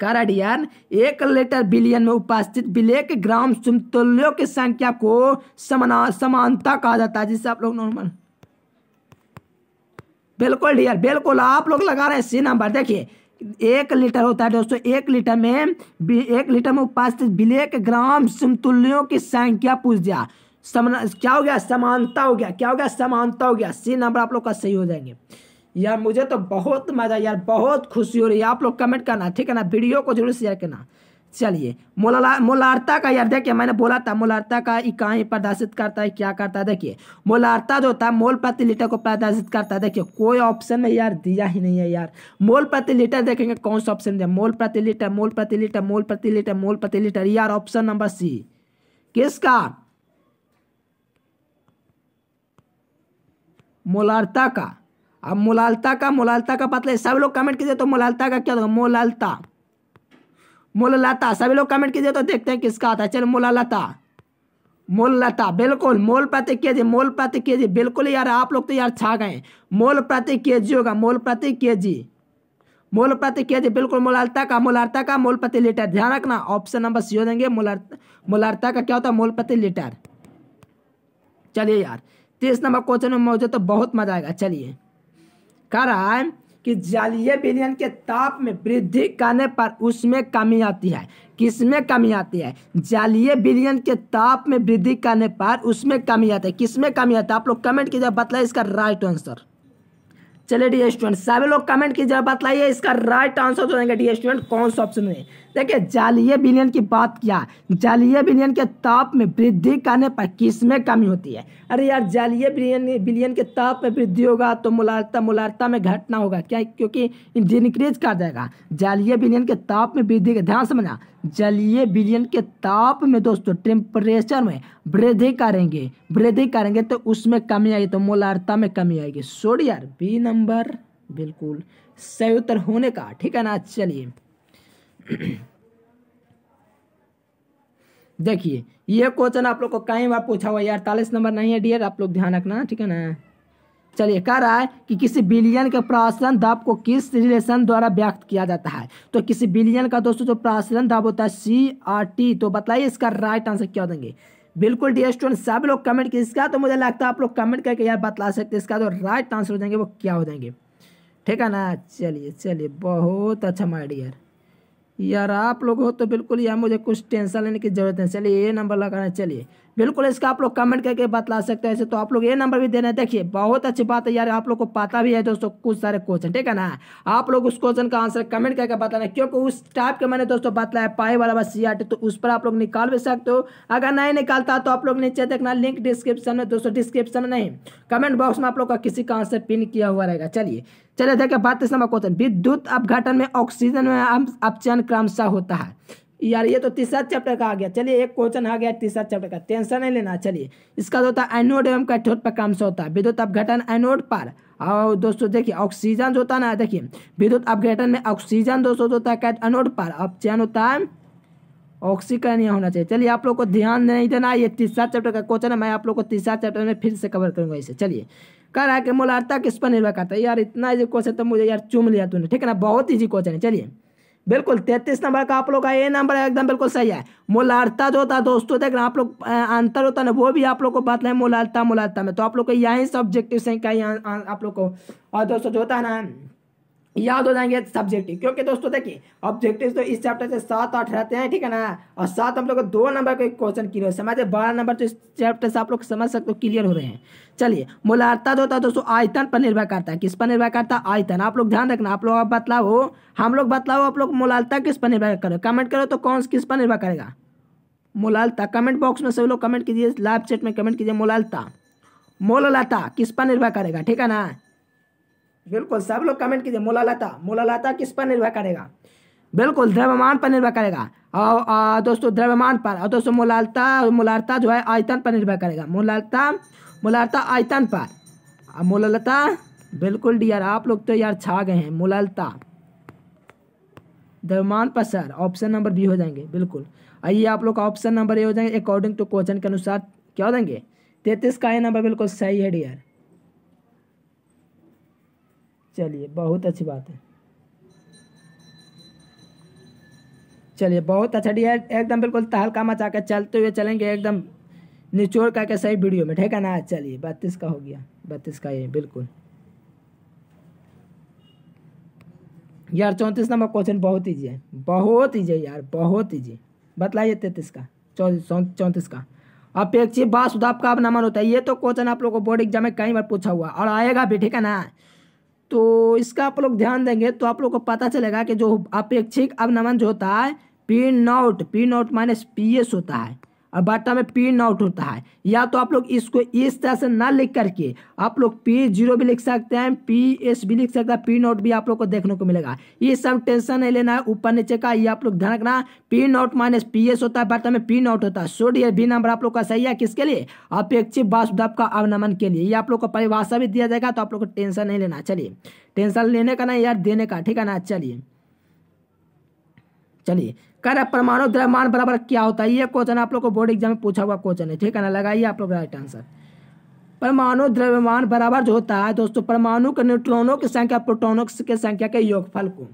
कराडियन एक लीटर बिलियन में उपस्थित ब्लैक ग्राम समतुल्यों की संख्या को समान समानता कहा जाता है जिससे आप लोग नॉर्मल बिल्कुल डियर बिल्कुल आप लोग लगा रहे हैं सी नंबर देखिए एक लीटर होता है दोस्तों एक लीटर में एक लीटर में उपस्थित ब्लैक ग्राम समतुल्यों की संख्या पूछ दिया समान क्या हो गया समानता हो गया क्या हो गया समानता हो गया सी नंबर आप लोग का सही हो जाएंगे यार मुझे तो बहुत मजा यार बहुत खुशी हो रही है आप लोग कमेंट करना ठीक है ना वीडियो को जरूर शेयर करना चलिए मोला मोलार्ता का यार देखिए मैंने बोला था मोलार्ता का इकाई प्रदर्शित करता है क्या करता है देखिए मोलार्ता जो होता है मोल प्रति लीटर को प्रदर्शित करता है देखिए कोई ऑप्शन में यार दिया ही नहीं है यार मोल प्रति लीटर देखेंगे कौन सा ऑप्शन दिया मोल प्रति लीटर मोल प्रति लीटर मोल प्रति लीटर मोल प्रति लीटर यार ऑप्शन नंबर सी किसका मोलार्ता का अब मोलालता का मोलालता का मतलब है सब लोग कमेंट कीजिए तो मोलालता का क्या होगा मोलालता मोला लता सभी लोग कमेंट कीजिए तो देखते हैं किसका आता है चलो मोला लता मोल लता बिल्कुल मोल प्रति के जी मोल प्रति के जी बिल्कुल यार आप लोग तो यार छा गए मोल प्रति के जी होगा मोल प्रति के जी मोल प्रति के जी बिल्कुल मोलार्ता का मोलार्ता का मोल प्रति लीटर ध्यान रखना ऑप्शन नंबर सी हो देंगे मोलार्ता मोलार्ता का क्या होता है मोल प्रति लीटर चलिए यार तीस नंबर क्वेश्चन में मौजूद तो बहुत मजा आएगा चलिए कर रहा है कि जलीय विलयन के ताप में वृद्धि करने पर उसमें कमी आती है किसमें कमी आती है जलीय विलयन के ताप में वृद्धि करने पर उसमें कमी आती है किसमें कमी आती है आप लोग कमेंट कीजिए बताइए इसका राइट आंसर चलिए डी स्टूडेंट सभी लोग कमेंट कीजिए बताइए इसका राइट आंसर जो देंगे डी स्टूडेंट कौन सा ऑप्शन है देखिए जालीय विलयन की बात किया जालीय विलयन के ताप में वृद्धि करने पर किस में कमी होती है अरे यार जालीय विलयन विलयन के ताप में वृद्धि होगा तो मुलायता मुलायता में घटना होगा क्या क्योंकि डिक्रीज कर जाएगा जालीय विलयन के ताप में वृद्धि का ध्यान समझना जलीय विलयन के ताप में दोस्तों टेम्परेचर में वृद्धि करेंगे वृद्धि करेंगे तो उसमें कमी आएगी तो मोलारता में कमी आएगी सोडियर बी नंबर बिल्कुल सही उत्तर होने का ठीक है ना चलिए देखिए ये क्वेश्चन आप लोग को कई बार पूछा हुआ यार अड़तालीस नंबर नहीं है डियर आप लोग ध्यान रखना ठीक है ना चलिए कह रहा है कि किसी बिलियन के प्रासन दाब को किस रिलेशन द्वारा व्यक्त किया जाता है तो किसी बिलियन का दोस्तों जो प्रासन दाब होता है सी आर टी तो बताइए इसका राइट आंसर क्या देंगे बिल्कुल डियर स्टूडेंट सब लोग कमेंट किए इसका तो मुझे लगता है आप लोग कमेंट करके यार बतला सकते इसका जो राइट आंसर हो जाएंगे वो क्या हो जाएंगे ठीक है ना चलिए चलिए बहुत अच्छा माइडियर डियर यार आप लोग हो तो बिल्कुल यार मुझे कुछ टेंशन लेने की ज़रूरत है चलिए ये नंबर लगाना चलिए बिल्कुल इसका आप लोग कमेंट करके बतला सकते हैं ऐसे तो आप लोग ये नंबर भी देना है देखिए बहुत अच्छी बात है यार आप लोग को पता भी है दोस्तों कुछ सारे क्वेश्चन ठीक है ना आप लोग उस क्वेश्चन का आंसर कमेंट करके बताना क्योंकि उस टाइप के मैंने दोस्तों बताया पाई वाला बस सी तो उस पर आप लोग निकाल भी सकते हो अगर नहीं निकालता तो आप लोग नीचे देखना लिंक डिस्क्रिप्शन में दोस्तों डिस्क्रिप्शन में नहीं कमेंट बॉक्स में आप लोग का किसी का आंसर पिन किया हुआ रहेगा चलिए चलिए देखिए बात नंबर क्वेश्चन विद्युत अपघटन में ऑक्सीजन में अपचयन क्रमशः होता है यार ये तो तीसरा चैप्टर का आ गया चलिए एक क्वेश्चन आ गया तीसरा चैप्टर का टेंशन नहीं लेना चलिए इसका जो होता है एनोड एवं कैथोड पर काम से होता है विद्युत अपघटन एनोड पर और दोस्तों देखिए ऑक्सीजन जो होता है ना देखिए विद्युत अपघटन में ऑक्सीजन दोस्तों होता है एनोड पर अब चैन होता है ऑक्सीकरण यहाँ होना चाहिए चलिए आप लोग को ध्यान नहीं देना ये तीसरा चैप्टर का क्वेश्चन है मैं आप लोग को तीसरा चैप्टर में फिर से कवर करूंगा इसे चलिए कह रहा है कि मोलार्ता किस पर निर्भर करता है यार इतना इजी क्वेश्चन तो मुझे यार चुम लिया तूने ठीक है ना बहुत ईजी क्वेश्चन है चलिए बिल्कुल तैतीस नंबर का आप लोग का ये नंबर एकदम बिल्कुल सही है मूलार्थता जो होता है दोस्तों देख आप लोग अंतर होता है ना वो भी आप लोग को बात है मुलालता मुलाता में तो आप लोग को यही सब्जेक्टिव से कहीं आप लोग को और दोस्तों जो होता है ना याद हो जाएंगे सब्जेक्टिव क्योंकि दोस्तों देखिए ऑब्जेक्टिव तो इस चैप्टर से सात आठ रहते हैं ठीक है ना और सात हम लोग दो नंबर का क्वेश्चन क्लियर समझे बारह नंबर तो इस चैप्टर से आप लोग समझ सकते हो क्लियर हो रहे हैं चलिए मूलार्थता जो होता है दोस्तों आयतन पर निर्भर करता है किस पर निर्भर करता है आयतन आप लोग ध्यान रखना आप लोग आप बतलाओ हम लोग बतलाओ आप लोग मुलालता किस पर निर्भर करो कमेंट करो तो कौन किस पर निर्भर करेगा मुलालता कमेंट बॉक्स में सभी लोग कमेंट कीजिए लाइव चैट में कमेंट कीजिए मुलालता मोलालता किस पर निर्भर करेगा ठीक है ना बिल्कुल सब लोग कमेंट कीजिए मोलालता मोलालता किस पर निर्भर करेगा बिल्कुल द्रव्यमान पर निर्भर करेगा और दोस्तों द्रव्यमान पर और दोस्तों मोलालता मुलाता जो है आयतन पर निर्भर करेगा मोलालता मुलाता आयतन पर मोलालता बिल्कुल डियर आप लोग तो यार छा गए हैं मोलालता द्रव्यमान पर सर ऑप्शन नंबर बी हो जाएंगे बिल्कुल आइए आप लोग का ऑप्शन नंबर ए हो जाएंगे अकॉर्डिंग टू क्वेश्चन के अनुसार क्या हो जाएंगे तैतीस का ये नंबर बिल्कुल सही है डियर चलिए बहुत अच्छी बात है चलिए बहुत अच्छा डी एकदम बिल्कुल तहलका मचा के चलते हुए चलेंगे एकदम निचोड़ करके सही वीडियो में ठीक है ना चलिए बत्तीस का हो गया बत्तीस का ये बिल्कुल यार चौंतीस नंबर क्वेश्चन बहुत ईजी है बहुत ईजी है यार बहुत ईजी बतलाइए तैतीस का चौंतीस का अपेक्षित बासुदाप का अब नमन होता है ये तो क्वेश्चन आप लोगों को बोर्ड एग्जाम में कई बार पूछा हुआ और आएगा भी ठीक है ना तो इसका आप लोग ध्यान देंगे तो आप लोग को पता चलेगा कि जो अपेक्षिक अवनमन जो होता है P not P not minus P S होता है और बाटा में प्रिंट आउट होता है या तो आप लोग इसको इस तरह से ना लिख करके आप लोग पी जीरो भी लिख सकते हैं पी एस भी लिख सकते हैं पी आउट भी आप लोग को देखने को मिलेगा ये सब टेंशन नहीं लेना है ऊपर नीचे का ये आप लोग ध्यान रखना P naught minus P S होता है बाटा में पी आउट होता है सोड ये बी नंबर आप लोग का सही है किसके लिए अपेक्षित वास्तव का अवनमन के लिए ये आप लोग को परिभाषा भी दिया जाएगा तो आप लोग को टेंशन नहीं लेना चलिए टेंशन लेने का ना यार देने का ठीक है ना चलिए चलिए कर परमाणु द्रव्यमान बराबर क्या होता है ये क्वेश्चन आप लोग को बोर्ड एग्जाम में पूछा हुआ क्वेश्चन है ठीक है ना लगाइए आप लोग राइट आंसर परमाणु द्रव्यमान बराबर जो होता है दोस्तों परमाणु के न्यूट्रॉनों की संख्या प्रोटोनों की संख्या के योगफल को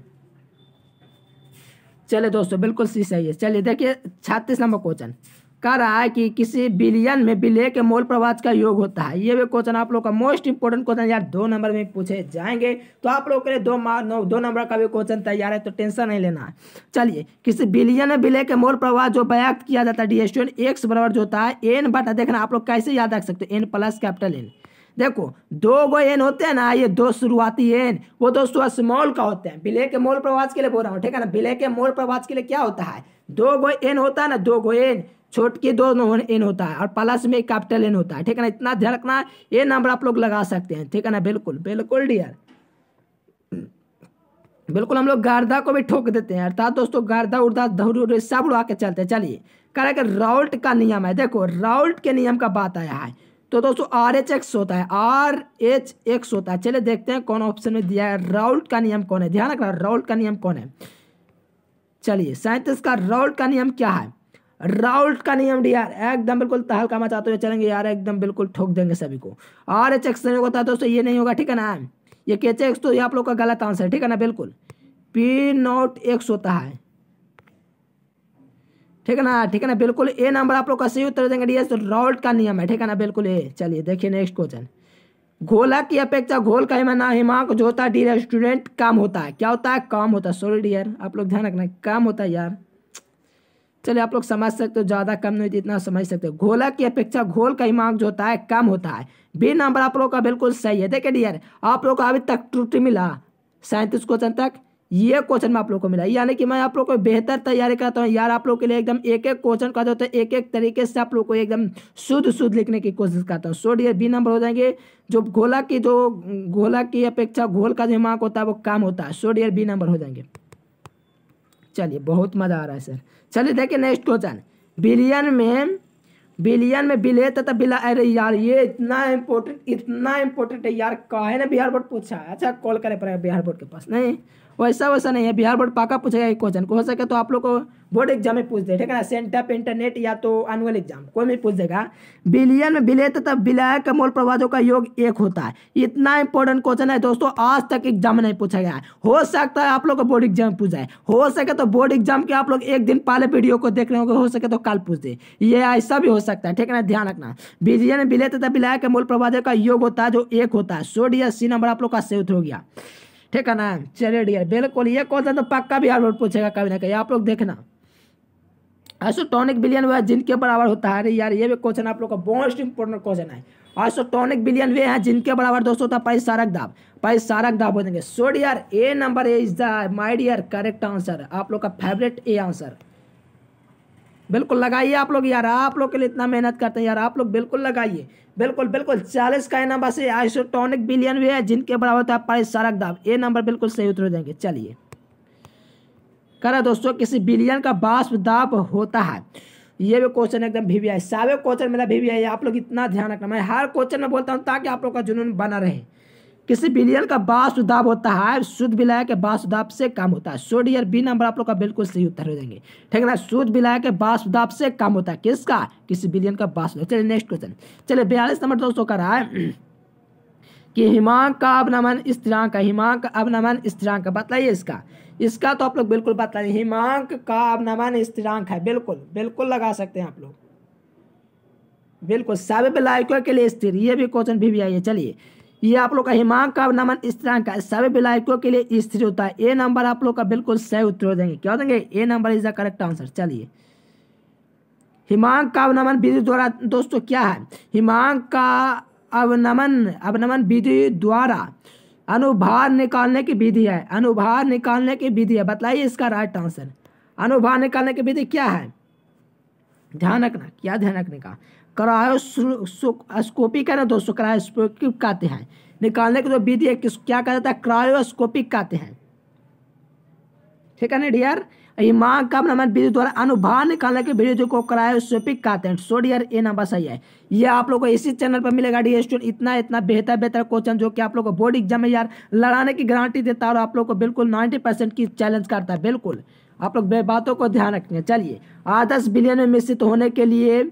चलिए दोस्तों बिल्कुल सही सही है चलिए देखिए छत्तीस नंबर क्वेश्चन कह रहा है कि किसी बिलियन में विलय के मोल प्रवास का योग होता है ये भी क्वेश्चन आप लोग का मोस्ट इंपोर्टेंट क्वेश्चन यार दो नंबर में पूछे जाएंगे तो आप लोग के लिए दो नौ दो नंबर का भी क्वेश्चन तैयार है तो टेंशन नहीं लेना है चलिए किसी बिलियन में विलय के मोल प्रवाह जो व्यक्त किया जाता है डी एस एक्स बराबर जो होता है एन बटा देखना आप लोग कैसे याद रख सकते हो एन प्लस कैपिटल एन देखो दो गो एन होते हैं ना ये दो शुरुआती एन वो दोस्तों स्मॉल का होते हैं विलय के मोल प्रवास के लिए बोल रहा हूँ ठीक है ना विलय के मोल प्रवास के लिए क्या होता है दो गो एन होता है ना दो गो एन छोट के दो एन होता है और प्लस में कैपिटल एन होता है ठीक है ना इतना ध्यान रखना है ये नंबर आप लोग लगा सकते हैं ठीक है ना बिल्कुल बिल्कुल डियर बिल्कुल हम लोग गारदा को भी ठोक देते हैं अर्थात दोस्तों गारदा उर्दा धौर सब उड़ा के चलते चलिए कह रहे राउल्ट का नियम है देखो राउल्ट के नियम का बात आया है तो दोस्तों आर एच एक्स होता है आर एच एक्स होता है चलिए देखते हैं कौन ऑप्शन में दिया है राउल्ट का नियम कौन है ध्यान रखना राउल्ट का नियम कौन है चलिए सैंतीस का राउल्ट का नियम क्या है राउल्ट का नियम डी यार एकदम बिल्कुल तहलका मचाते तो हुए चलेंगे यार एकदम बिल्कुल ठोक देंगे सभी को आर एच एक्स नहीं होता दोस्तों ये नहीं होगा ठीक है ना ये के एक्स तो ये आप लोग का गलत आंसर है ठीक है ना बिल्कुल पी नॉट एक्स होता है ठीक है ना ठीक है ना बिल्कुल ए नंबर आप लोग का सही उत्तर देंगे डी एस राउल्ट का नियम है ठीक है ना बिल्कुल ए चलिए देखिए नेक्स्ट क्वेश्चन घोला की अपेक्षा घोल का हिमा ना जो होता है डी रेस्टूडेंट काम होता है क्या होता है काम होता है सॉरी डियर आप लोग ध्यान रखना काम होता है यार चलिए आप लोग समझ सकते हो ज़्यादा कम नहीं इतना समझ सकते हो घोला की अपेक्षा घोल का ही जो होता है कम होता है बी नंबर आप लोग का बिल्कुल सही है देखिए डियर आप लोग का अभी तक त्रुटि मिला सैंतीस क्वेश्चन तक ये क्वेश्चन में आप लोग को मिला यानी कि मैं आप लोग को बेहतर तैयारी करता हूँ यार आप लोग के लिए एकदम एक एक क्वेश्चन का जो है एक एक तरीके से आप लोग को एकदम शुद्ध शुद्ध लिखने की कोशिश करता हूँ सो डियर बी नंबर हो जाएंगे जो घोला की जो घोला की अपेक्षा घोल का जो मार्क होता है वो कम होता है सो डियर बी नंबर हो जाएंगे चलिए बहुत मज़ा आ रहा है सर चलिए देखिए नेक्स्ट क्वेश्चन बिलियन में बिलियन में बिल है तथा बिला अरे यार ये इतना इम्पोर्टेंट इतना इम्पोर्टेंट है यार कहे है ना बिहार बोर्ड पूछा अच्छा कॉल करे पड़ेगा बिहार बोर्ड के पास नहीं वैसा वैसा नहीं है बिहार बोर्ड पाका पूछेगा एक क्वेश्चन हो सके तो आप लोग को बोर्ड एग्जाम में पूछ दे ठीक है ना सेंटअप इंटरनेट या तो एनुअल एग्जाम कोई भी पूछ देगा बिलियन में बिले तथा बिलाय का मोल प्रभाजों का योग एक होता है इतना इंपॉर्टेंट क्वेश्चन है दोस्तों आज तक एग्जाम नहीं पूछा गया हो सकता है आप लोग को बोर्ड एग्जाम पूछा है हो सके तो बोर्ड एग्जाम के आप लोग एक दिन पहले वीडियो को देख रहे होंगे हो सके तो कल पूछ दे ये ऐसा भी हो सकता है ठीक है ना ध्यान रखना बिलियन में बिले तथा बिलाय का मोल प्रवाजों का योग होता है जो एक होता है सोडिया सी नंबर आप लोग का सही हो गया ठीक है ना चलिए डियर बिल्कुल ये क्वेश्चन तो पक्का बिहार बोर्ड पूछेगा कभी ना कभी आप लोग देखना आइसोटोनिक बिलियन वे जिनके बराबर होता है अरे यार ये भी क्वेश्चन आप लोग का मोस्ट इंपोर्टेंट क्वेश्चन है आइसोटोनिक बिलियन वे हैं जिनके बराबर दोस्तों होता है पाई सारक दाब पाई सारक दाब हो जाएंगे dear A number is the my dear correct answer आप लोग का फेवरेट ए आंसर बिल्कुल लगाइए आप लोग यार आप लोग के लिए इतना मेहनत करते हैं यार आप लोग बिल्कुल लगाइए बिल्कुल बिल्कुल चालीस का नंबर से आइसोटोनिक बिलियन भी है जिनके बराबर होता है परिसारक दाम ये नंबर बिल्कुल सही उत्तर हो जाएंगे चलिए करे दोस्तों किसी बिलियन का बाष्प दाप होता है ये भी क्वेश्चन एकदम भी आई सारे क्वेश्चन मेरा भी आई आप लोग इतना ध्यान रखना मैं हर क्वेश्चन में बोलता हूँ ताकि आप लोग का जुनून बना रहे किसी बिलियन का बासुदाब होता है शुद्ध विलय के बासुदाब से कम होता है सोडियर बी नंबर आप लोग का बिल्कुल सही उत्तर हो जाएंगे ठीक है ना शुद्ध विलय के बासुदाब से कम होता है किसका किसी बिलियन का बासुदाब चलिए नेक्स्ट क्वेश्चन चलिए बयालीस नंबर दोस्तों का रहा है कि हिमांक का अवनमन स्थिरांक हिमांक का अवनमन स्थिरांक बताइए इसका इसका तो आप लोग बिल्कुल बताइए हिमांक का अवनमन स्थिरांक है बिल्कुल बिल्कुल लगा सकते हैं आप लोग बिल्कुल सब विलायकों के लिए स्थिर ये भी क्वेश्चन भी, भी आई है चलिए ये आप लोग का हिमांक का नमन स्थिरांक का सभी विलायकों के लिए स्थिर होता है ए नंबर आप लोग का बिल्कुल सही उत्तर हो देंगे क्या देंगे A number is the correct answer चलिए हिमांक का अवनमन विधि द्वारा दोस्तों क्या है हिमांक का अवनमन अवनमन विधि द्वारा अनुभार निकालने की विधि है अनुभार निकालने की विधि है बताइए इसका राइट आंसर अनुभार निकालने की विधि क्या है ध्यान रखना क्या ध्यान रखने का क्रायोस्कोपी कहना दोस्तों क्रायोस्कोपिक कहते हैं निकालने की जो विधि है किस क्या कहा जाता है क्रायोस्कोपिक कहते हैं ठीक है ना डियर हिमांग का नमन मतलब विधि द्वारा अनुभार निकालने के विधि को क्रायोस्कोपिक कहते हैं सो डियर ए नंबर सही है ये आप लोग को इसी चैनल पर मिलेगा डियर स्टूडेंट इतना इतना बेहतर बेहतर क्वेश्चन जो कि आप लोग को बोर्ड एग्जाम में यार लड़ाने की गारंटी देता है और आप लोग को बिल्कुल नाइन्टी परसेंट की चैलेंज करता है बिल्कुल आप लोग बातों को ध्यान रखेंगे चलिए आदर्श बिलियन में मिश्रित होने के लिए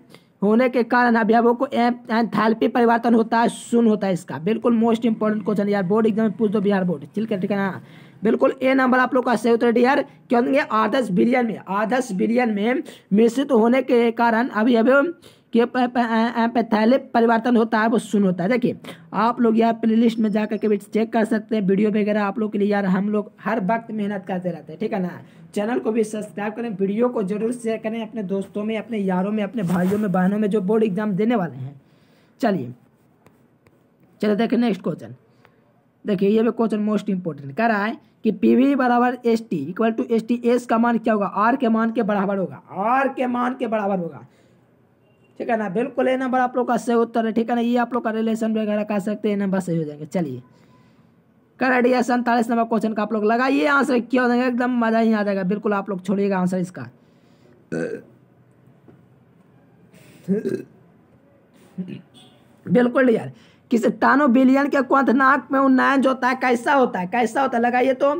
होने के कारण अभिभावक को एंथैल्पी परिवर्तन होता है शून्य होता है इसका बिल्कुल मोस्ट इंपॉर्टेंट क्वेश्चन यार बोर्ड एग्जाम में पूछ दो बिहार बोर्ड ठीक है ठीक है ना बिल्कुल ए नंबर आप लोग का सही उत्तर यार क्योंकि आदर्श बिलियन में आदर्श बिलियन में मिश्रित होने के कारण अभी अभी के पैथैले परिवर्तन होता है वो सुन होता है देखिए आप लोग यार प्ले लिस्ट में जा करके भी चेक कर सकते हैं वीडियो वगैरह आप लोग के लिए यार हम लोग हर वक्त मेहनत करते रहते हैं ठीक है ना चैनल को भी सब्सक्राइब करें वीडियो को जरूर शेयर करें अपने दोस्तों में अपने यारों में अपने भाइयों में बहनों में जो बोर्ड एग्जाम देने वाले हैं चलिए चलिए देखें नेक्स्ट क्वेश्चन देखिए ये भी क्वेश्चन मोस्ट इंपॉर्टेंट कह रहा है कि पी वी बराबर S T equal to S T S का मान क्या होगा आर के मान के बराबर होगा आर के मान के बराबर होगा ठीक है ना बिल्कुल ए नंबर आप लोग का सही उत्तर है ठीक है ना ये आप लोग का रिलेशन वगैरह कर सकते हैं नंबर सही हो जाएंगे चलिए करेक्ट ये सैंतालीस नंबर क्वेश्चन का आप लोग लगाइए आंसर क्या हो जाएगा एकदम मजा ही आ जाएगा बिल्कुल आप लोग छोड़िएगा आंसर इसका बिल्कुल यार किसी तानो बिलियन के क्वंथनाक में उन्नयन जो होता है कैसा होता है कैसा होता है लगाइए तो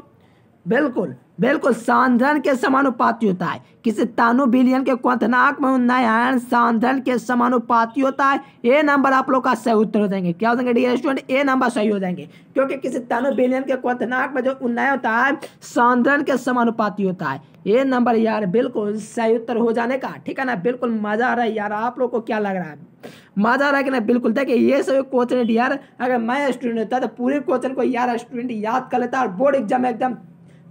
बिल्कुल बिल्कुल सांधन के समानुपाती होता है किसी तानु बिलियन के क्वनाक में उन्नयन सांधन के समानुपाती होता है ए नंबर आप लोग का सही उत्तर हो जाएंगे क्या हो जाएंगे डी स्टूडेंट ए नंबर सही हो जाएंगे क्योंकि किसी तानु बिलियन के क्वनाक में जो उन्नयन होता है सांधन के समानुपाती होता है ए नंबर यार बिल्कुल सही उत्तर हो जाने का ठीक है ना बिल्कुल मजा आ रहा है यार आप लोग को क्या लग रहा है मजा आ रहा है कि ना बिल्कुल देखिए ये सब क्वेश्चन यार अगर मैं स्टूडेंट होता तो पूरे क्वेश्चन को यार स्टूडेंट याद कर लेता और बोर्ड एग्जाम में एकदम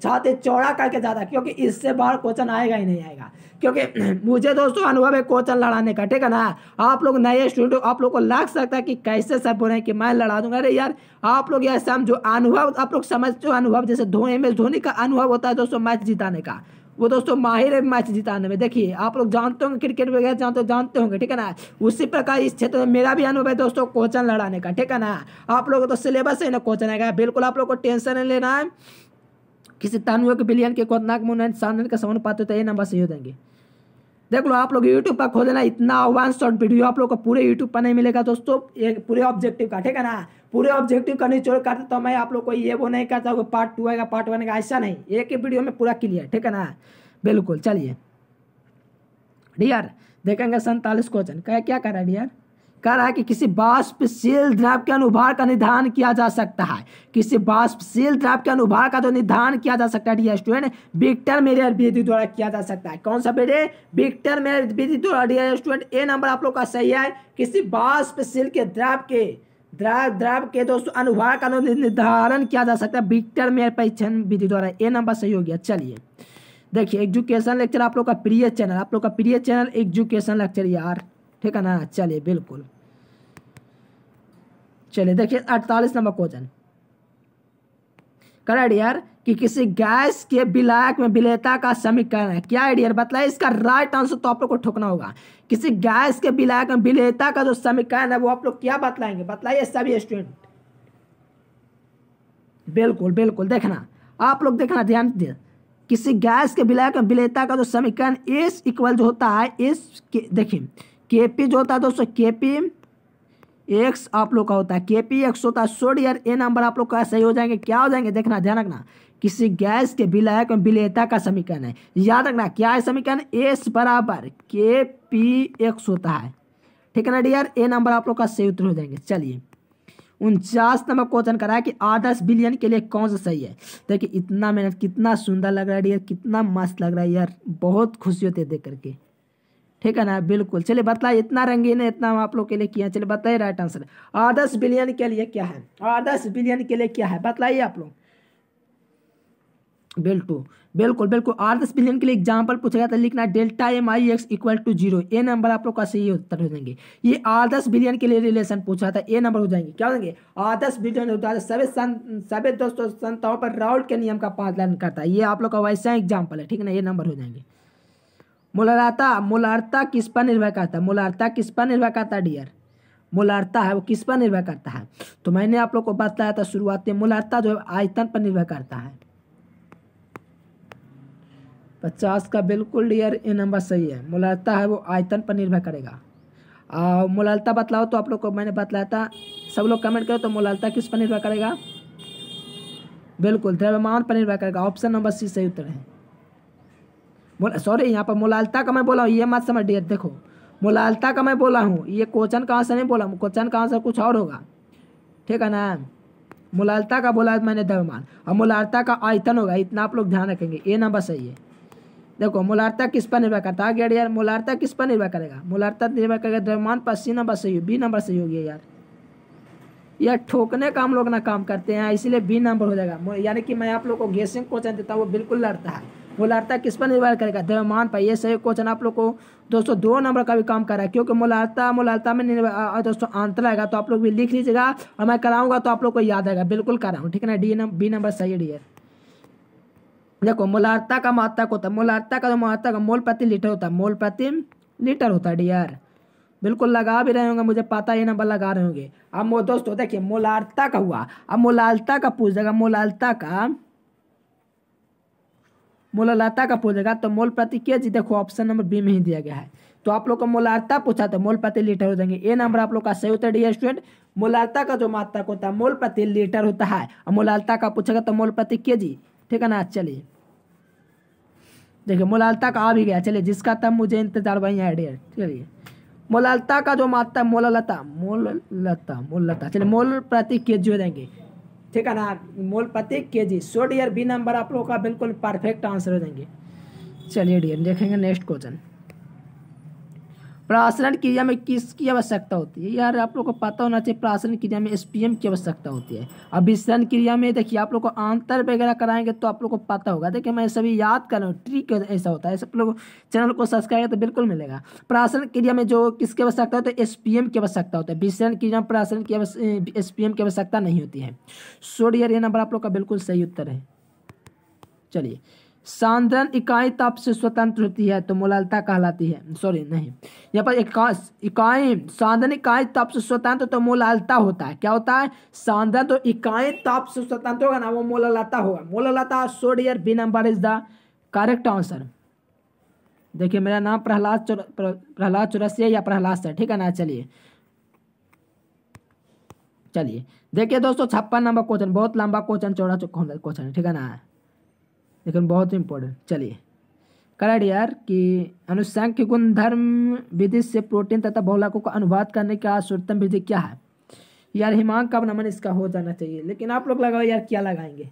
छाते चौड़ा करके ज़्यादा क्योंकि इससे बाहर क्वेश्चन आएगा ही नहीं आएगा क्योंकि मुझे दोस्तों अनुभव है क्वेश्चन लड़ाने का ठीक है ना आप लोग नए स्टूडेंट आप लोग को लग सकता है कि कैसे सब बोल रहे हैं कि मैं लड़ा दूंगा अरे यार आप लोग यार जो अनुभव आप लोग समझते हो अनुभव जैसे धोए में धोनी का अनुभव होता है दोस्तों मैच जिताने का वो दोस्तों माहिर है मैच जिताने में देखिए आप लोग जानते होंगे क्रिकेट वगैरह जानते जानते होंगे ठीक है ना उसी प्रकार इस क्षेत्र में मेरा भी अनुभव है दोस्तों कोचन लड़ाने का ठीक है ना आप लोगों को तो सिलेबस है ना कोचन आएगा बिल्कुल आप लोग को टेंशन नहीं लेना है किसी तानवे के बिलियन के कोतनाक मुन सानन का समान पाते तो ये नंबर सही हो जाएंगे देख लो आप लोग यूट्यूब पर खो देना इतना वन शॉर्ट वीडियो आप लोग को पूरे यूट्यूब पर नहीं मिलेगा दोस्तों ये पूरे ऑब्जेक्टिव का ठीक है ना पूरे ऑब्जेक्टिव का नहीं चोर करते तो मैं आप लोग को ये वो नहीं करता हूँ पार्ट टू आएगा पार्ट वन का ऐसा नहीं एक ही वीडियो में पूरा क्लियर ठीक है ना बिल्कुल चलिए डियर देखेंगे सैंतालीस क्वेश्चन क्या क्या है डियर कह रहा है कि किसी बाष्पशील द्रव के अनुभार का निर्धारण किया जा सकता है किसी बाष्पशील द्रव के अनुभार का जो निर्धारण किया जा सकता है स्टूडेंट विक्टर मेरियर विधि द्वारा किया जा सकता है कौन सा बेटे विक्टर मेरियर विधि द्वारा स्टूडेंट ए नंबर आप लोग का सही है किसी बाष्पशील के द्रव के द्रव द्रव के दोस्तों अनुभार का निर्धारण किया जा सकता है विक्टर मेयर परीक्षण विधि द्वारा ए नंबर सही हो गया चलिए देखिए एजुकेशन लेक्चर आप लोग का प्रिय चैनल आप लोग का प्रिय चैनल एजुकेशन लेक्चर यार ठीक है ना चलिए बिल्कुल चलिए देखिए अड़तालीस नंबर क्वेश्चन कर ईयर कि किसी गैस के विलायक में विलेयता का समीकरण है क्या आइडियर बताए इसका राइट आंसर तो आप लोग को ठोकना होगा किसी गैस के विलायक में विलेयता का जो समीकरण है वो आप लोग क्या बतलाएंगे बतलाइए सभी स्टूडेंट बिल्कुल बिल्कुल देखना आप लोग देखना ध्यान दे किसी गैस के विलायक में विलेयता का जो समीकरण एस इक्वल जो होता है एस के देखिए के पी जो होता है दोस्तों के पी एक्स आप लोग का होता है के पी एक्स होता है यार ए नंबर आप लोग का सही हो जाएंगे क्या हो जाएंगे देखना ध्यान रखना किसी गैस के विलायक में विलेयता का समीकरण है याद रखना क्या है समीकरण एस बराबर के पी एक्स होता है ठीक है ना डी यार ए नंबर आप लोग का सही उत्तर हो जाएंगे चलिए उनचास नंबर क्वेश्चन कराया कि आदर्श बिलियन के लिए कौन सा सही है देखिए इतना मेहनत कितना सुंदर लग रहा है यार कितना मस्त लग रहा है यार बहुत खुशी होती है देख करके ठीक है ना बिल्कुल चलिए बताइए इतना रंगीन है इतना हम आप लोग के लिए किया चलिए बताइए राइट आंसर आदर्श बिलियन के लिए क्या है आदर्श दस बिलियन के लिए क्या है बताइए आप लोग बिल्कुल बिल्कुल बिल्कुल आदर्श दस बिलियन के लिए एग्जाम्पल पूछा गया था लिखना delta M I X equal to zero A number आप लोग का सही उत्तर हो जाएंगे ये आदर्श बिलियन के लिए रिलेशन पूछा था ए नंबर हो जाएंगे क्या हो जाएंगे आदर्श बिलियन होता है सभी सभी दोस्तों संताओं पर राउल के नियम का पालन करता है ये आप लोग का वैसा एग्जाम्पल है ठीक है ना ये नंबर हो जाएंगे मोलार्ता मोलार्ता किस पर निर्भर करता है मोलार्ता किस पर निर्भर करता है डियर मोलार्ता है वो किस पर निर्भर करता है तो मैंने आप लोग को बताया था शुरुआत में मोलार्ता जो है आयतन पर निर्भर करता है पचास का बिल्कुल डियर ये नंबर सही है मोलार्ता है वो आयतन पर निर्भर करेगा और मोलालता बतलाओ तो आप लोग को मैंने बतलाया था सब लोग कमेंट करो तो मोलालता किस पर निर्भर करेगा बिल्कुल द्रव्यमान पर निर्भर करेगा ऑप्शन नंबर सी सही उत्तर है सॉरी यहाँ पर मुलालता का मैं बोला हूँ ये मत समझ समझिए देखो मुलालता का मैं बोला हूँ ये क्वेश्चन कहाँ से नहीं बोला क्वेश्चन कहाँ से कुछ और होगा ठीक है ना मुलालता का बोला मैंने द्रव्यमान और मुलालता का आयतन होगा इतना आप लोग ध्यान रखेंगे ये नंबर सही है देखो मोलार्ता किस पर निर्भर करता है यार मुलारता किस पर निर्भर करेगा मोलार्ता निर्भर करेगा द्रव्यमान पर सी नंबर सही हो बी नंबर सही होगी यार यार ठोकने का हम लोग ना काम करते हैं इसीलिए बी नंबर हो जाएगा यानी कि मैं आप लोग को गेसिंग क्वेश्चन देता हूँ वो बिल्कुल लड़ता है मूलार्थक किस पर निर्भर करेगा द्रव्यमान पर यह सही क्वेश्चन आप लोग को दोस्तों दो नंबर का भी काम कर रहा है क्योंकि मूलार्थता मूलार्थता में दोस्तों आंतर आएगा तो आप लोग भी लिख लीजिएगा और मैं कराऊंगा तो आप लोग को याद आएगा बिल्कुल कर रहा हूँ ठीक है ना डी नंबर बी नंबर सही डी है देखो मूलार्थता का महत्तक होता है मूलार्थता का जो का मोल प्रति लीटर होता है मोल प्रति लीटर होता है डियर बिल्कुल लगा भी रहे होंगे मुझे पता ये नंबर लगा रहे होंगे अब दोस्तों देखिए मोलार्थता का हुआ अब मुलालता का पूछ जाएगा मुलालता का मोललता का पूछेगा तो मोल प्रति के जी देखो ऑप्शन नंबर बी में ही दिया गया है तो आप लोग का मोलार्ता पूछा तो मोल प्रति लीटर हो जाएंगे ए नंबर आप लोग का सही उत्तर डी स्टूडेंट मोलार्ता का जो मात्रक होता है मोल प्रति लीटर होता है और मोलार्ता का पूछेगा तो मोल प्रति के जी ठीक है ना चलिए देखिए मोलालता का आ भी गया चलिए जिसका तब मुझे इंतजार वही आइडिया चलिए मोलालता का जो मात्रा मोललता मोललता मोललता चलिए मोल प्रति के जी हो जाएंगे ठीक है ना मोल प्रति K G so dear B number आप लोगों का बिल्कुल परफेक्ट आंसर हो जाएंगे चलिए डियर देखेंगे नेक्स्ट क्वेश्चन प्राशन क्रिया में किसकी आवश्यकता होती है यार आप लोग को पता होना चाहिए प्राशन क्रिया में एस पी एम की आवश्यकता होती है अब विसरण क्रिया में देखिए आप लोग को आंतर वगैरह कराएंगे तो आप लोग को पता होगा देखिए मैं सभी याद कर रहा हूँ ट्रिक ऐसा होता है सब लोग चैनल को सब्सक्राइब तो बिल्कुल मिलेगा प्राशन क्रिया में जो किसकी आवश्यकता होती है एस पी एम की आवश्यकता होती है विसरण क्रिया में प्राशन की एस पी एम की आवश्यकता नहीं होती है सोडियर ये नंबर आप लोग का बिल्कुल सही उत्तर है चलिए सांद्रन इकाई ताप से स्वतंत्र होती है तो मोलालता कहलाती है सॉरी नहीं यहाँ पर इकाई सांद्रन इकाई ताप से स्वतंत्र तो मोलालता होता है क्या होता है सांद्रन तो इकाई ताप से स्वतंत्र होगा ना वो मोलालता होगा मोलालता so dear B number is the correct answer देखिए मेरा नाम प्रहलाद प्रहलाद चौरसिया या प्रहलाद सर ठीक है ना चलिए चलिए देखिए दोस्तों छप्पन नंबर क्वेश्चन बहुत लंबा क्वेश्चन चौड़ा क्वेश्चन ठीक है ना लेकिन बहुत इंपॉर्टेंट चलिए करेक्ट यार कि अनुसंख्य गुणधर्म विधि से प्रोटीन तथा बहुलाकों का अनुवाद करने का सर्वोत्तम विधि क्या है यार हिमांक का नमन इसका हो जाना चाहिए लेकिन आप लोग लगाओ यार क्या लगाएंगे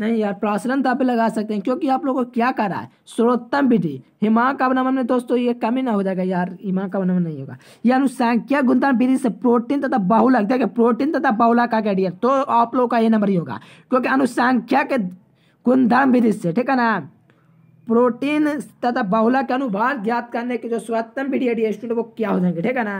नहीं यार प्रासलन तो आप लगा सकते हैं क्योंकि आप लोगों को क्या कर रहा है सर्वोत्तम विधि हिमांक का नमन में दोस्तों ये कमी ना हो जाएगा यार हिमांक का नमन नहीं होगा ये अनुसंख्य गुणधर्म विधि से प्रोटीन तथा बहुलक देखिए प्रोटीन तथा बहुलक का कैडियर तो आप लोगों का ये नंबर ही होगा क्योंकि अनुसंख्या के कुंदाम विधि से ठीक है ना प्रोटीन तथा बहुला के अनुभार ज्ञात करने के जो स्वतम पीढ़ी है स्टूडेंट वो क्या हो जाएंगे ठीक है ना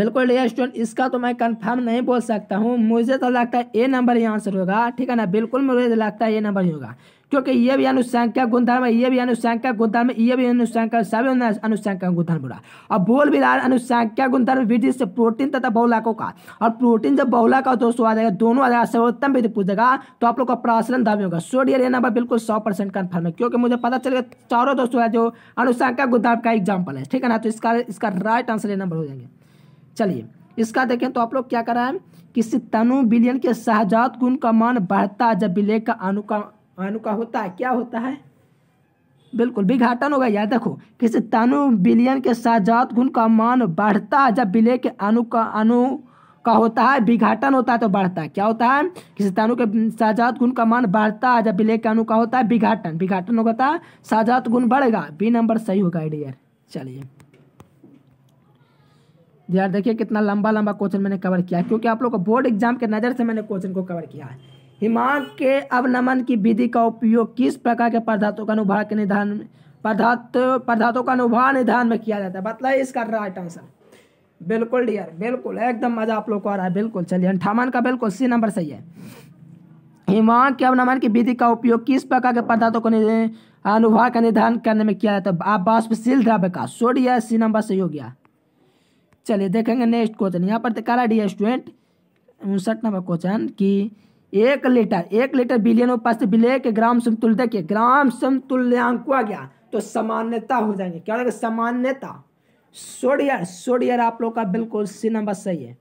बिल्कुल डी स्टूडेंट इसका तो मैं कंफर्म नहीं बोल सकता हूँ मुझे तो लगता है ए नंबर ही आंसर होगा ठीक है ना बिल्कुल मुझे तो लगता है ए नंबर ही होगा क्योंकि ये भी अनुसंख्या गुणधर्म है ये भी अनुसंख्या का गुणधर्म ये भी अनुसंख्या सभी अनुसंख्या का गुणधर्म रहा अब भूल बिलार अनुस्यांग का गुणधर्म विधि से प्रोटीन तथा बहुलाकों का और प्रोटीन जब बहुला का दोस्तों आ जाएगा दोनों आ जाएगा सर्वोत्तम विधि पूछेगा तो आप लोग का प्रासरण दावी होगा सोडियर ये नंबर बिल्कुल सौ परसेंट कन्फर्म है क्योंकि मुझे पता चलेगा चारों दोस्तों जो अनुसंख्या गुणधर्म का एग्जाम्पल है ठीक है ना तो इसका इसका राइट आंसर ये नंबर हो जाएंगे चलिए इसका देखें तो आप लोग क्या कर रहे हैं किसी तनु बिलियन के सहजात गुण का मान बढ़ता है जब विलेख का अनुक्रम अणु का होता है क्या होता है बिल्कुल विघाटन होगा याद रखो किसी तनु विलियन के साजात गुण का मान बढ़ता है जब विलय के अणु का अणु का होता है विघाटन होता है तो बढ़ता है क्या होता है किसी तनु के साजात गुण का मान बढ़ता है जब विलय के अणु का होता है विघाटन विघाटन होता है तो साजात गुण बढ़ेगा बी नंबर सही होगा डियर चलिए यार देखिए कितना लंबा लंबा क्वेश्चन मैंने कवर किया क्योंकि आप लोग को बोर्ड एग्जाम के नज़र से मैंने क्वेश्चन को कवर किया है हिमांक के अवनमन की विधि का उपयोग किस प्रकार के पदार्थों का अनुभव के निधान में पदार्थ पदार्थों का अनुभव निधान में किया जाता है बतला इसका राइट आंसर बिल्कुल डियर बिल्कुल एकदम मजा आप लोग को आ रहा है बिल्कुल चलिए अंठावन का बिल्कुल सी नंबर सही है हिमांक के अवनमन की विधि का उपयोग किस प्रकार के पदार्थों को अनुभव का निधान करने में किया जाता है बाष्पशील द्रव्य का सोडिय सी नंबर सही हो गया चलिए देखेंगे नेक्स्ट क्वेश्चन यहाँ पर है डी स्टूडेंट उनसठ नंबर क्वेश्चन की एक लीटर एक लीटर बिलियन उपस्थित विलय के ग्राम समतुल्य के ग्राम समतुल्यांक हुआ गया तो सामान्यता हो जाएंगे क्या होगा सामान्यता सोडियर सोडियर आप लोग का बिल्कुल सी नंबर सही है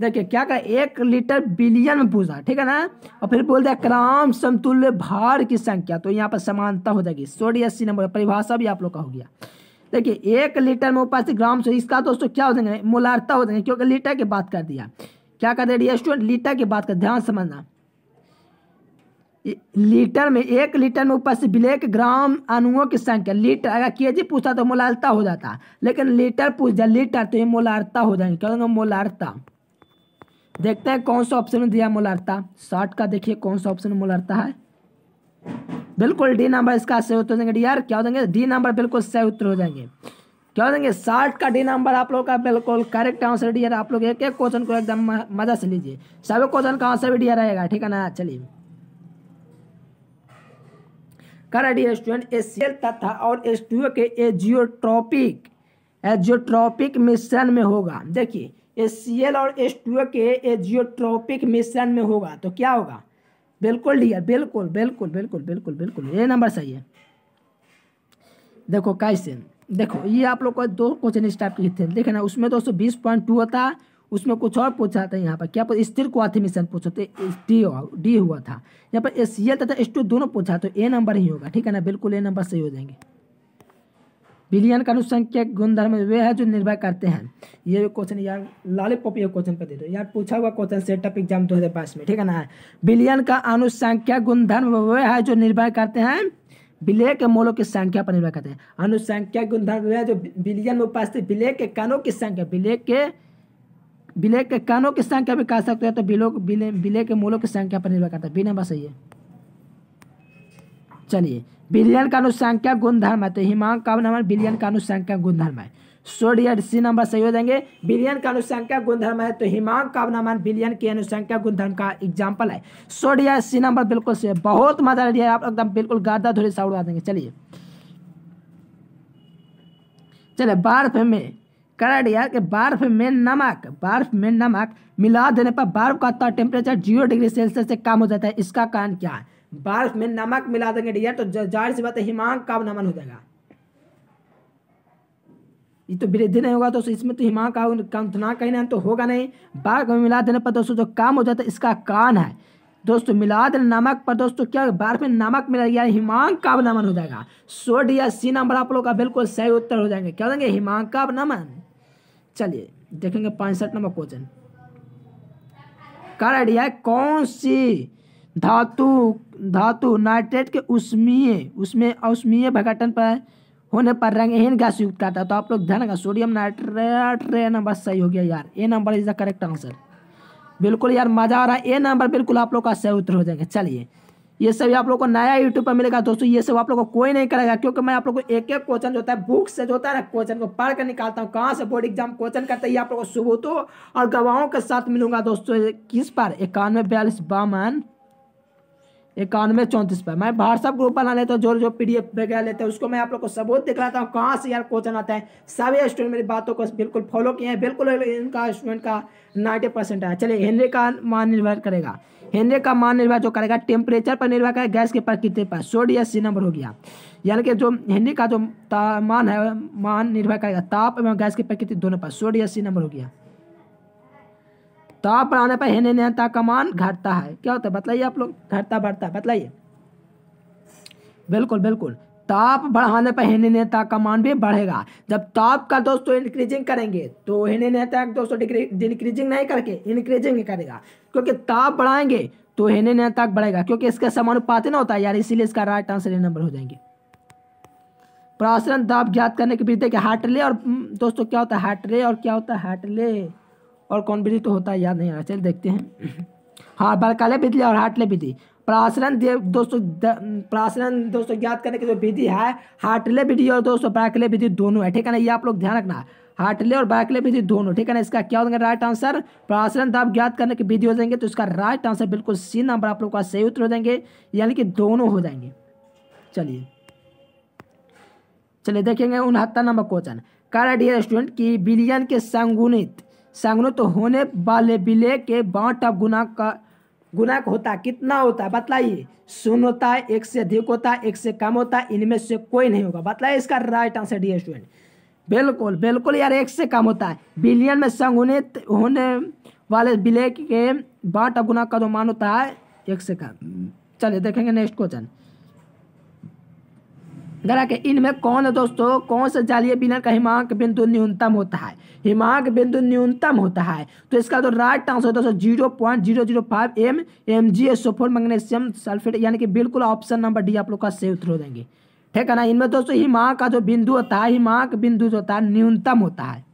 देखिए क्या कहा एक लीटर बिलियन में पूछा ठीक है ना और फिर बोल दिया ग्राम समतुल्य भार की संख्या तो यहाँ पर समानता हो जाएगी सोडियर सी नंबर परिभाषा भी आप लोग का हो गया देखिए एक लीटर में उपस्थित ग्राम से इसका दोस्तों क्या हो जाएंगे मोलारता हो जाएंगे क्योंकि लीटर की बात कर दिया क्या कर दे रही है स्टूडेंट लीटर की बात कर ध्यान समझना लीटर में एक लीटर में ऊपर से ब्लैक ग्राम अणुओं की संख्या लीटर अगर के जी पूछता तो मोलारता हो जाता लेकिन लीटर पूछ जाए लीटर तो ये मोलारता हो जाएंगे क्या मोलारता देखते हैं कौन सा ऑप्शन दिया मोलारता शॉर्ट का देखिए कौन सा ऑप्शन मोलारता है बिल्कुल डी नंबर इसका सही उत्तर हो जाएंगे यार क्या हो जाएंगे डी नंबर बिल्कुल सही उत्तर हो जाएंगे क्या देंगे साठ का डी नंबर आप लोग का बिल्कुल करेक्ट आंसर डियर आप लोग एक एक क्वेश्चन को एकदम मजा से लीजिए सभी क्वेश्चन का आंसर भी डियर रहेगा ठीक है ना चलिए करा डी स्टूडेंट एसीएल तथा और एस के एजियोट्रॉपिक एजियोट्रॉपिक मिश्रण में होगा देखिए एल और एस के एजियोट्रॉपिक मिश्रण में होगा तो क्या होगा बिल्कुल डियर बिल्कुल बिल्कुल बिल्कुल बिल्कुल बिल्कुल ये नंबर सही है देखो कैसे देखो ये आप लोग को दो क्वेश्चन इस टाइप के थे देखे ना उसमें दोस्तों बीस पॉइंट टू होता है उसमें कुछ और पूछा था यहाँ पर क्या पर स्थिर क्वाथी मिशन पूछा तो डी डी हुआ था यहाँ पर एस सी एल तथा एस टू दोनों पूछा तो ए नंबर ही होगा ठीक है ना बिल्कुल ए नंबर सही हो जाएंगे बिलियन का अनुसंख्यक गुणधर्म वे है जो निर्भर करते हैं ये क्वेश्चन यार लॉलीपॉप ये क्वेश्चन पर दे दो यार पूछा हुआ क्वेश्चन सेटअप एग्जाम दो हजार बाईस में ठीक है ना बिलियन का अनुसंख्यक गुणधर्म वे है जो निर्भर करते हैं विलय के मोलों की संख्या पर निर्भर करते हैं अनुसंख्या गुणधर्म है जो विलियन में उपस्थित विलय के कणों की संख्या विलय के विलय के कणों की संख्या भी कह सकते हैं तो विलो विलय के मोलों की संख्या पर निर्भर करता है बी नंबर सही है चलिए बिलियन का अनुसंख्या गुणधर्म है तो हिमांक का नाम बिलियन का अनुसंख्या गुणधर्म है सोडियड सी नंबर सही हो जाएंगे बिलियन का अनुसंख्या गुणधर्म है तो हिमांक का अवनामान बिलियन के अनुसंख्या गुणधर्म का एग्जाम्पल है सोडियड सी नंबर बिल्कुल सही बहुत मजा रही है आप एकदम बिल्कुल गादा धोरी सा उड़ा देंगे चलिए चले बर्फ में करा यार कि बर्फ में नमक बर्फ में नमक मिला देने पर बर्फ का टेम्परेचर जीरो डिग्री सेल्सियस से कम हो जाता है इसका कारण क्या है बर्फ में नमक मिला देंगे डियर तो जाहिर सी बात है हिमांक का अवनमन हो जाएगा ये तो वृद्धि नहीं होगा दोस्तों इसमें तो हिमा का कंथना कहीं ना तो होगा नहीं बाघ में मिला देने पर दोस्तों जो काम हो जाता है इसका कान है दोस्तों मिला देने नमक पर दोस्तों क्या बार में नमक मिला गया हिमांक का नमन हो जाएगा सोड या सी नंबर आप लोग का बिल्कुल सही उत्तर हो जाएंगे क्या देंगे हिमांक का नमन चलिए देखेंगे पैंसठ नंबर क्वेश्चन कर आइडिया कौन सी धातु धातु नाइट्रेट के उष्मीय उसमें अउष्मीय विघटन पर होने पर रंगहीन गैस युक्त आता है तो आप लोग ध्यान रखना सोडियम नाइट्रेट ए नंबर सही हो गया यार A number is the correct answer बिल्कुल यार मजा आ रहा है ए नंबर बिल्कुल आप लोग का सही उत्तर हो जाएगा चलिए ये सभी आप लोग को नया यूट्यूब पर मिलेगा दोस्तों ये सब आप लोग को कोई नहीं करेगा क्योंकि मैं आप लोग को एक एक क्वेश्चन जो होता है बुक से जो होता है ना क्वेश्चन को पढ़ कर निकालता हूँ कहाँ से बोर्ड एग्जाम क्वेश्चन करते हैं आप लोग को सुबह तो और गवाहों के साथ मिलूंगा दोस्तों किस पर इक्यानवे बयालीस बामन इक्यानवे चौंतीस पर मैं व्हाट्सअप ग्रुप बना लेता हूँ जो जो पी वगैरह लेते हैं उसको मैं आप लोग को सबूत दिखलाता हूँ कहाँ से यार क्वेश्चन आता है सभी स्टूडेंट मेरी बातों को बिल्कुल फॉलो किए हैं बिल्कुल इनका स्टूडेंट का नाइन्टी परसेंट है चलिए हेनरी का मान निर्भर करेगा हेनरी का मान निर्भर जो करेगा टेम्परेचर पर निर्भर करेगा गैस के प्रकृति पर सोड या सी नंबर हो गया यानी कि जो हेनरी का जो मान है मान निर्भर करेगा ताप एवं गैस की प्रकृति दोनों पर सोड या सी नंबर हो गया तो बढ़ाने पर हेने नेता का मान घटता है क्या होता है बताइए आप लोग घटता बढ़ता बताइए बिल्कुल बिल्कुल ताप तो बढ़ाने पर हेने नेता का मान भी बढ़ेगा जब ताप तो का दोस्तों तो इंक्रीजिंग करेंगे तो हेने नेता दोस्तों इंक्रीजिंग नहीं करके इंक्रीजिंग करेगा क्योंकि ताप बढ़ाएंगे तो हेने नेता बढ़ेगा क्योंकि इसका समानुपात ना होता है यार इसीलिए इसका राइट आंसर ये नंबर हो जाएंगे प्रासरण दाब ज्ञात करने के बीच देखिए हाटले और हम्म, दोस्तों क्या होता है हाटले और क्या होता है हाटले और कौन विधि तो होता है याद नहीं आ रहा चल देखते हैं हाँ बरकाले विधि और हाटले विधि प्रासरण दोस्तों प्रासरण दोस्तों याद करने की जो विधि है हाटले विधि और दोस्तों बरकले विधि दोनों है ठीक है ना ये आप लोग ध्यान रखना हाटले और बैकले विधि दोनों ठीक है ना इसका क्या होगा राइट आंसर प्रासरण दाब ज्ञात करने की विधि हो जाएंगे तो इसका राइट आंसर बिल्कुल सी नंबर आप लोग का सही उत्तर हो जाएंगे यानी कि दोनों हो जाएंगे चलिए चलिए देखेंगे उनहत्तर नंबर क्वेश्चन कर डियर स्टूडेंट की बिलियन के संगुणित संगनुत तो होने वाले विलय के बाँट अब गुना का गुना होता कितना होता है बतलाइए शून्य होता है एक से अधिक होता है एक से कम होता है इनमें से कोई नहीं होगा बतलाइए इसका राइट आंसर डी स्टूडेंट बिल्कुल बिल्कुल यार एक से कम होता है बिलियन में संगुणित होने वाले विलय के बांट अब गुना का जो मान होता है एक से कम चलिए देखेंगे नेक्स्ट क्वेश्चन धरा के इनमें कौन है दोस्तों कौन सा जलीय बिना का हिमांक बिंदु न्यूनतम होता है हिमांक बिंदु न्यूनतम होता है तो इसका तो राइट आंसर दोस्तों zero point zero zero five M M G S so four magnesium sulphate यानी कि बिल्कुल ऑप्शन नंबर डी आप लोग का सेव थ्रो देंगे ठीक है ना इनमें दोस्तों हिमांक का जो बिंदु होता है हिमांक बिंदु जो होता है न्यूनतम होता है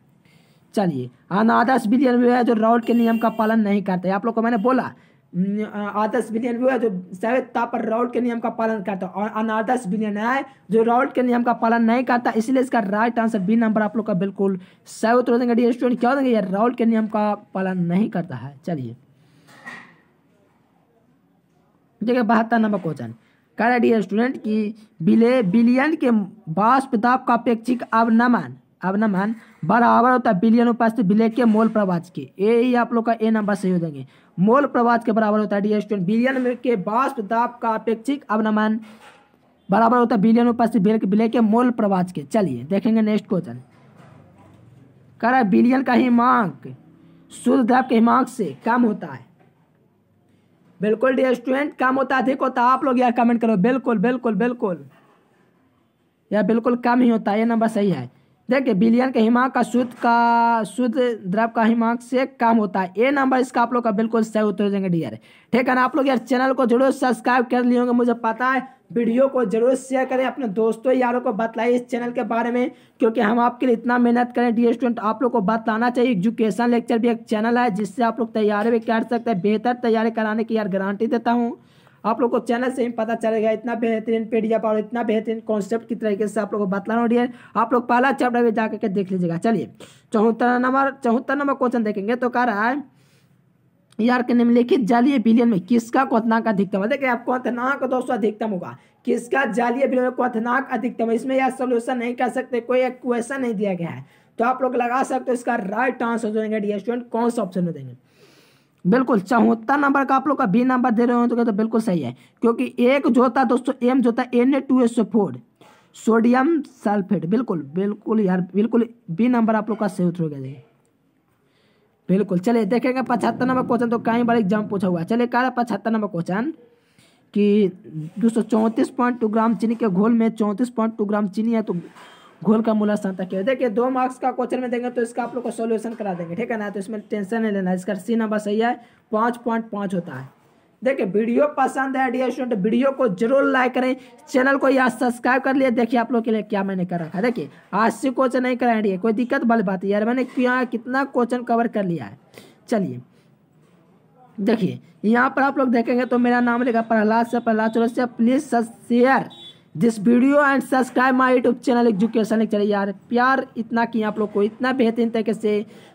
चलिए अनादर्श विलयन में जो रॉड के नियम का पालन नहीं करते आप लोग को मैंने बोला अं, आदर्श बिलियन वो है जो सैवित तापर राउल के नियम का पालन करता है और अनादर्श बिलियन है जो राउल के नियम का पालन नहीं करता इसलिए इसका राइट आंसर बी नंबर आप लोग का बिल्कुल सही उत्तर देंगे डी स्टूडेंट क्या देंगे यार राउल के नियम का पालन नहीं करता है चलिए देखिए बहत्तर नंबर क्वेश्चन कह रहे डी स्टूडेंट की बिले बिलियन के बाष्प दाब का अपेक्षिक अवनमन अब ना मान बराबर होता है बिलियन उपस्थित विलय के मोल प्रवाज के ए ही आप लोग का ए नंबर सही हो जाएंगे मोल प्रवाज के बराबर होता है डी स्टूडेंट बिलियन के बाष्प दाप का अपेक्षिक अब ना मान बराबर होता है बिलियन उपस्थित विलय के मोल प्रवाज के चलिए देखेंगे नेक्स्ट क्वेश्चन कर बिलियन का ही मांग शुद्ध दाप के हिमांक से कम होता है बिल्कुल डी स्टूडेंट कम होता है अधिक होता तो आप लोग यह कमेंट करो बिल्कुल बिल्कुल बिल्कुल यह बिल्कुल कम ही होता है ये नंबर सही है देखिए बिलियन के हिमाक का शुद्ध का शुद्ध द्रव का हिमाक से कम होता है ए नंबर इसका आप लोग का बिल्कुल सही उत्तर हो जाएंगे डियर ठीक है ना आप लोग यार चैनल को जरूर सब्सक्राइब कर लिए होंगे मुझे पता है वीडियो को जरूर शेयर करें अपने दोस्तों यारों को बतलाइए इस चैनल के बारे में क्योंकि हम आपके लिए इतना मेहनत करें डी स्टूडेंट आप लोग को बताना चाहिए एजुकेशन लेक्चर भी एक चैनल है जिससे आप लोग तैयारी भी कर सकते हैं बेहतर तैयारी कराने की यार गारंटी देता हूँ आप लोग को चैनल से ही पता चलेगा इतना बेहतरीन पीडिया और इतना बेहतरीन कॉन्सेप्ट की तरीके से आप लोग को बतला रहा है आप लोग पहला चैप्टर में जा करके देख लीजिएगा चलिए चौहत्तर नंबर चौहत्तर नंबर क्वेश्चन देखेंगे तो कह रहा है यार के निम्नलिखित जालीय बिलियन में किसका क्वनाक अधिकतम है देखिए आप क्वनाक दोस्तों अधिकतम होगा किसका जालीय में क्वनाक अधिकतम है इसमें यार सोल्यूशन नहीं कर सकते कोई एक क्वेश्चन नहीं दिया गया है तो आप लोग लगा सकते हो इसका राइट आंसर जो देंगे स्टूडेंट कौन सा ऑप्शन में देंगे बिल्कुल चौहत्तर नंबर का आप लोग का बी नंबर दे रहे हो तो कहते बिल्कुल सही है क्योंकि एक जो होता है दोस्तों एम जो होता है N A two S four sodium sulphate बिल्कुल बिल्कुल यार बिल्कुल बी नंबर आप लोग का सही उत्तर हो गया जी बिल्कुल चलिए देखेंगे पचहत्तर नंबर क्वेश्चन तो कई बार एग्जाम पूछा हुआ चलिए कह रहे पचहत्तर नंबर क्वेश्चन कि दोस्तों चौंतीस ग्राम चीनी के घोल में चौंतीस ग्राम चीनी है तो घोल का मूल स्थान तक देखिए दो मार्क्स का क्वेश्चन में देंगे तो इसका आप लोग को सोल्यूशन करा देंगे ठीक है ना तो इसमें टेंशन नहीं लेना इसका सी नंबर सही है पाँच पॉइंट पाँच होता है देखिए वीडियो पसंद है डियर स्टूडेंट वीडियो को जरूर लाइक करें चैनल को यार सब्सक्राइब कर लिए देखिए आप लोग के लिए क्या मैंने कर रखा है देखिए आज से क्वेश्चन नहीं कराए डी कोई दिक्कत वाली बात है यार मैंने क्या कितना क्वेश्चन कवर कर लिया है चलिए देखिए यहाँ पर आप लोग देखेंगे तो मेरा नाम लेगा प्रहलाद से प्रहलाद चलो से please share this video and subscribe my YouTube channel education चले यार प्यार इतना किया आप लोग को इतना बेहतरीन तरीके से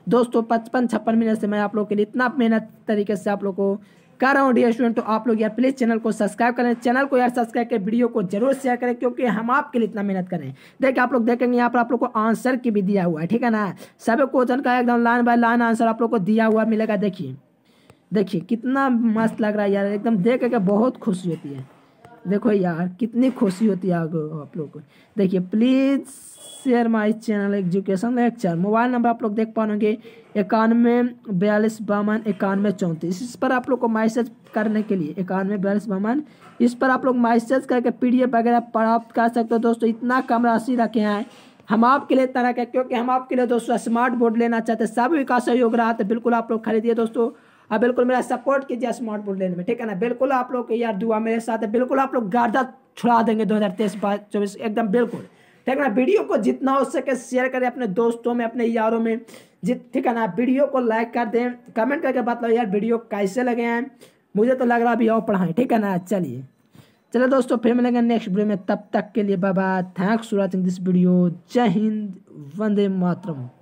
दोस्तों पचपन छप्पन मिनट से मैं आप लोग के लिए इतना मेहनत तरीके से आप लोग को कर रहा हूँ डी स्टूडेंट तो आप लोग यार प्लीज़ चैनल को सब्सक्राइब करें चैनल को यार सब्सक्राइब करें वीडियो को जरूर शेयर करें क्योंकि हम आपके लिए इतना मेहनत करें देखिए आप लोग देखेंगे यहाँ पर आप लोग को आंसर की भी दिया हुआ है ठीक है ना सभी क्वेश्चन का एकदम लाइन बाय लाइन आंसर आप लोग को दिया हुआ मिलेगा देखिए देखिए कितना मस्त लग रहा है यार एकदम देख के बहुत खुशी होती है देखो यार कितनी खुशी होती है आप लोग को देखिए please share my channel education lecture mobile number आप लोग देख पाओगे इक्यानवे बयालीस बावन इक्यानवे चौंतीस इस पर आप लोग को मैसेज करने के लिए इक्यानवे बयालीस बावन इस पर आप लोग मैसेज करके पीडीएफ वगैरह प्राप्त कर सकते हो दोस्तों इतना कम राशि रखे हैं हम आपके लिए तरह के क्योंकि हम आपके लिए दोस्तों स्मार्ट बोर्ड लेना चाहते हैं सब विकास सहयोग रहा था तो बिल्कुल आप लोग खरीदिए दोस्तों आप हाँ, बिल्कुल मेरा सपोर्ट कीजिए स्मार्टफोन लेने में ठीक है ना बिल्कुल आप लोग यार दुआ मेरे साथ है बिल्कुल आप लोग गारदा छुड़ा देंगे दो हज़ार तेईस बाईस चौबीस एकदम बिल्कुल ठीक है ना वीडियो को जितना हो सके शेयर करें अपने दोस्तों में अपने यारों में जित ठीक है ना वीडियो को लाइक कर दें कमेंट करके बताओ यार वीडियो कैसे लगे हैं मुझे तो लग रहा अभी और पढ़ाएँ ठीक है ना चलिए चलो दोस्तों फिर मिलेंगे नेक्स्ट वीडियो में तब तक के लिए बाबा thanks for watching this video जय हिंद वंदे मातरम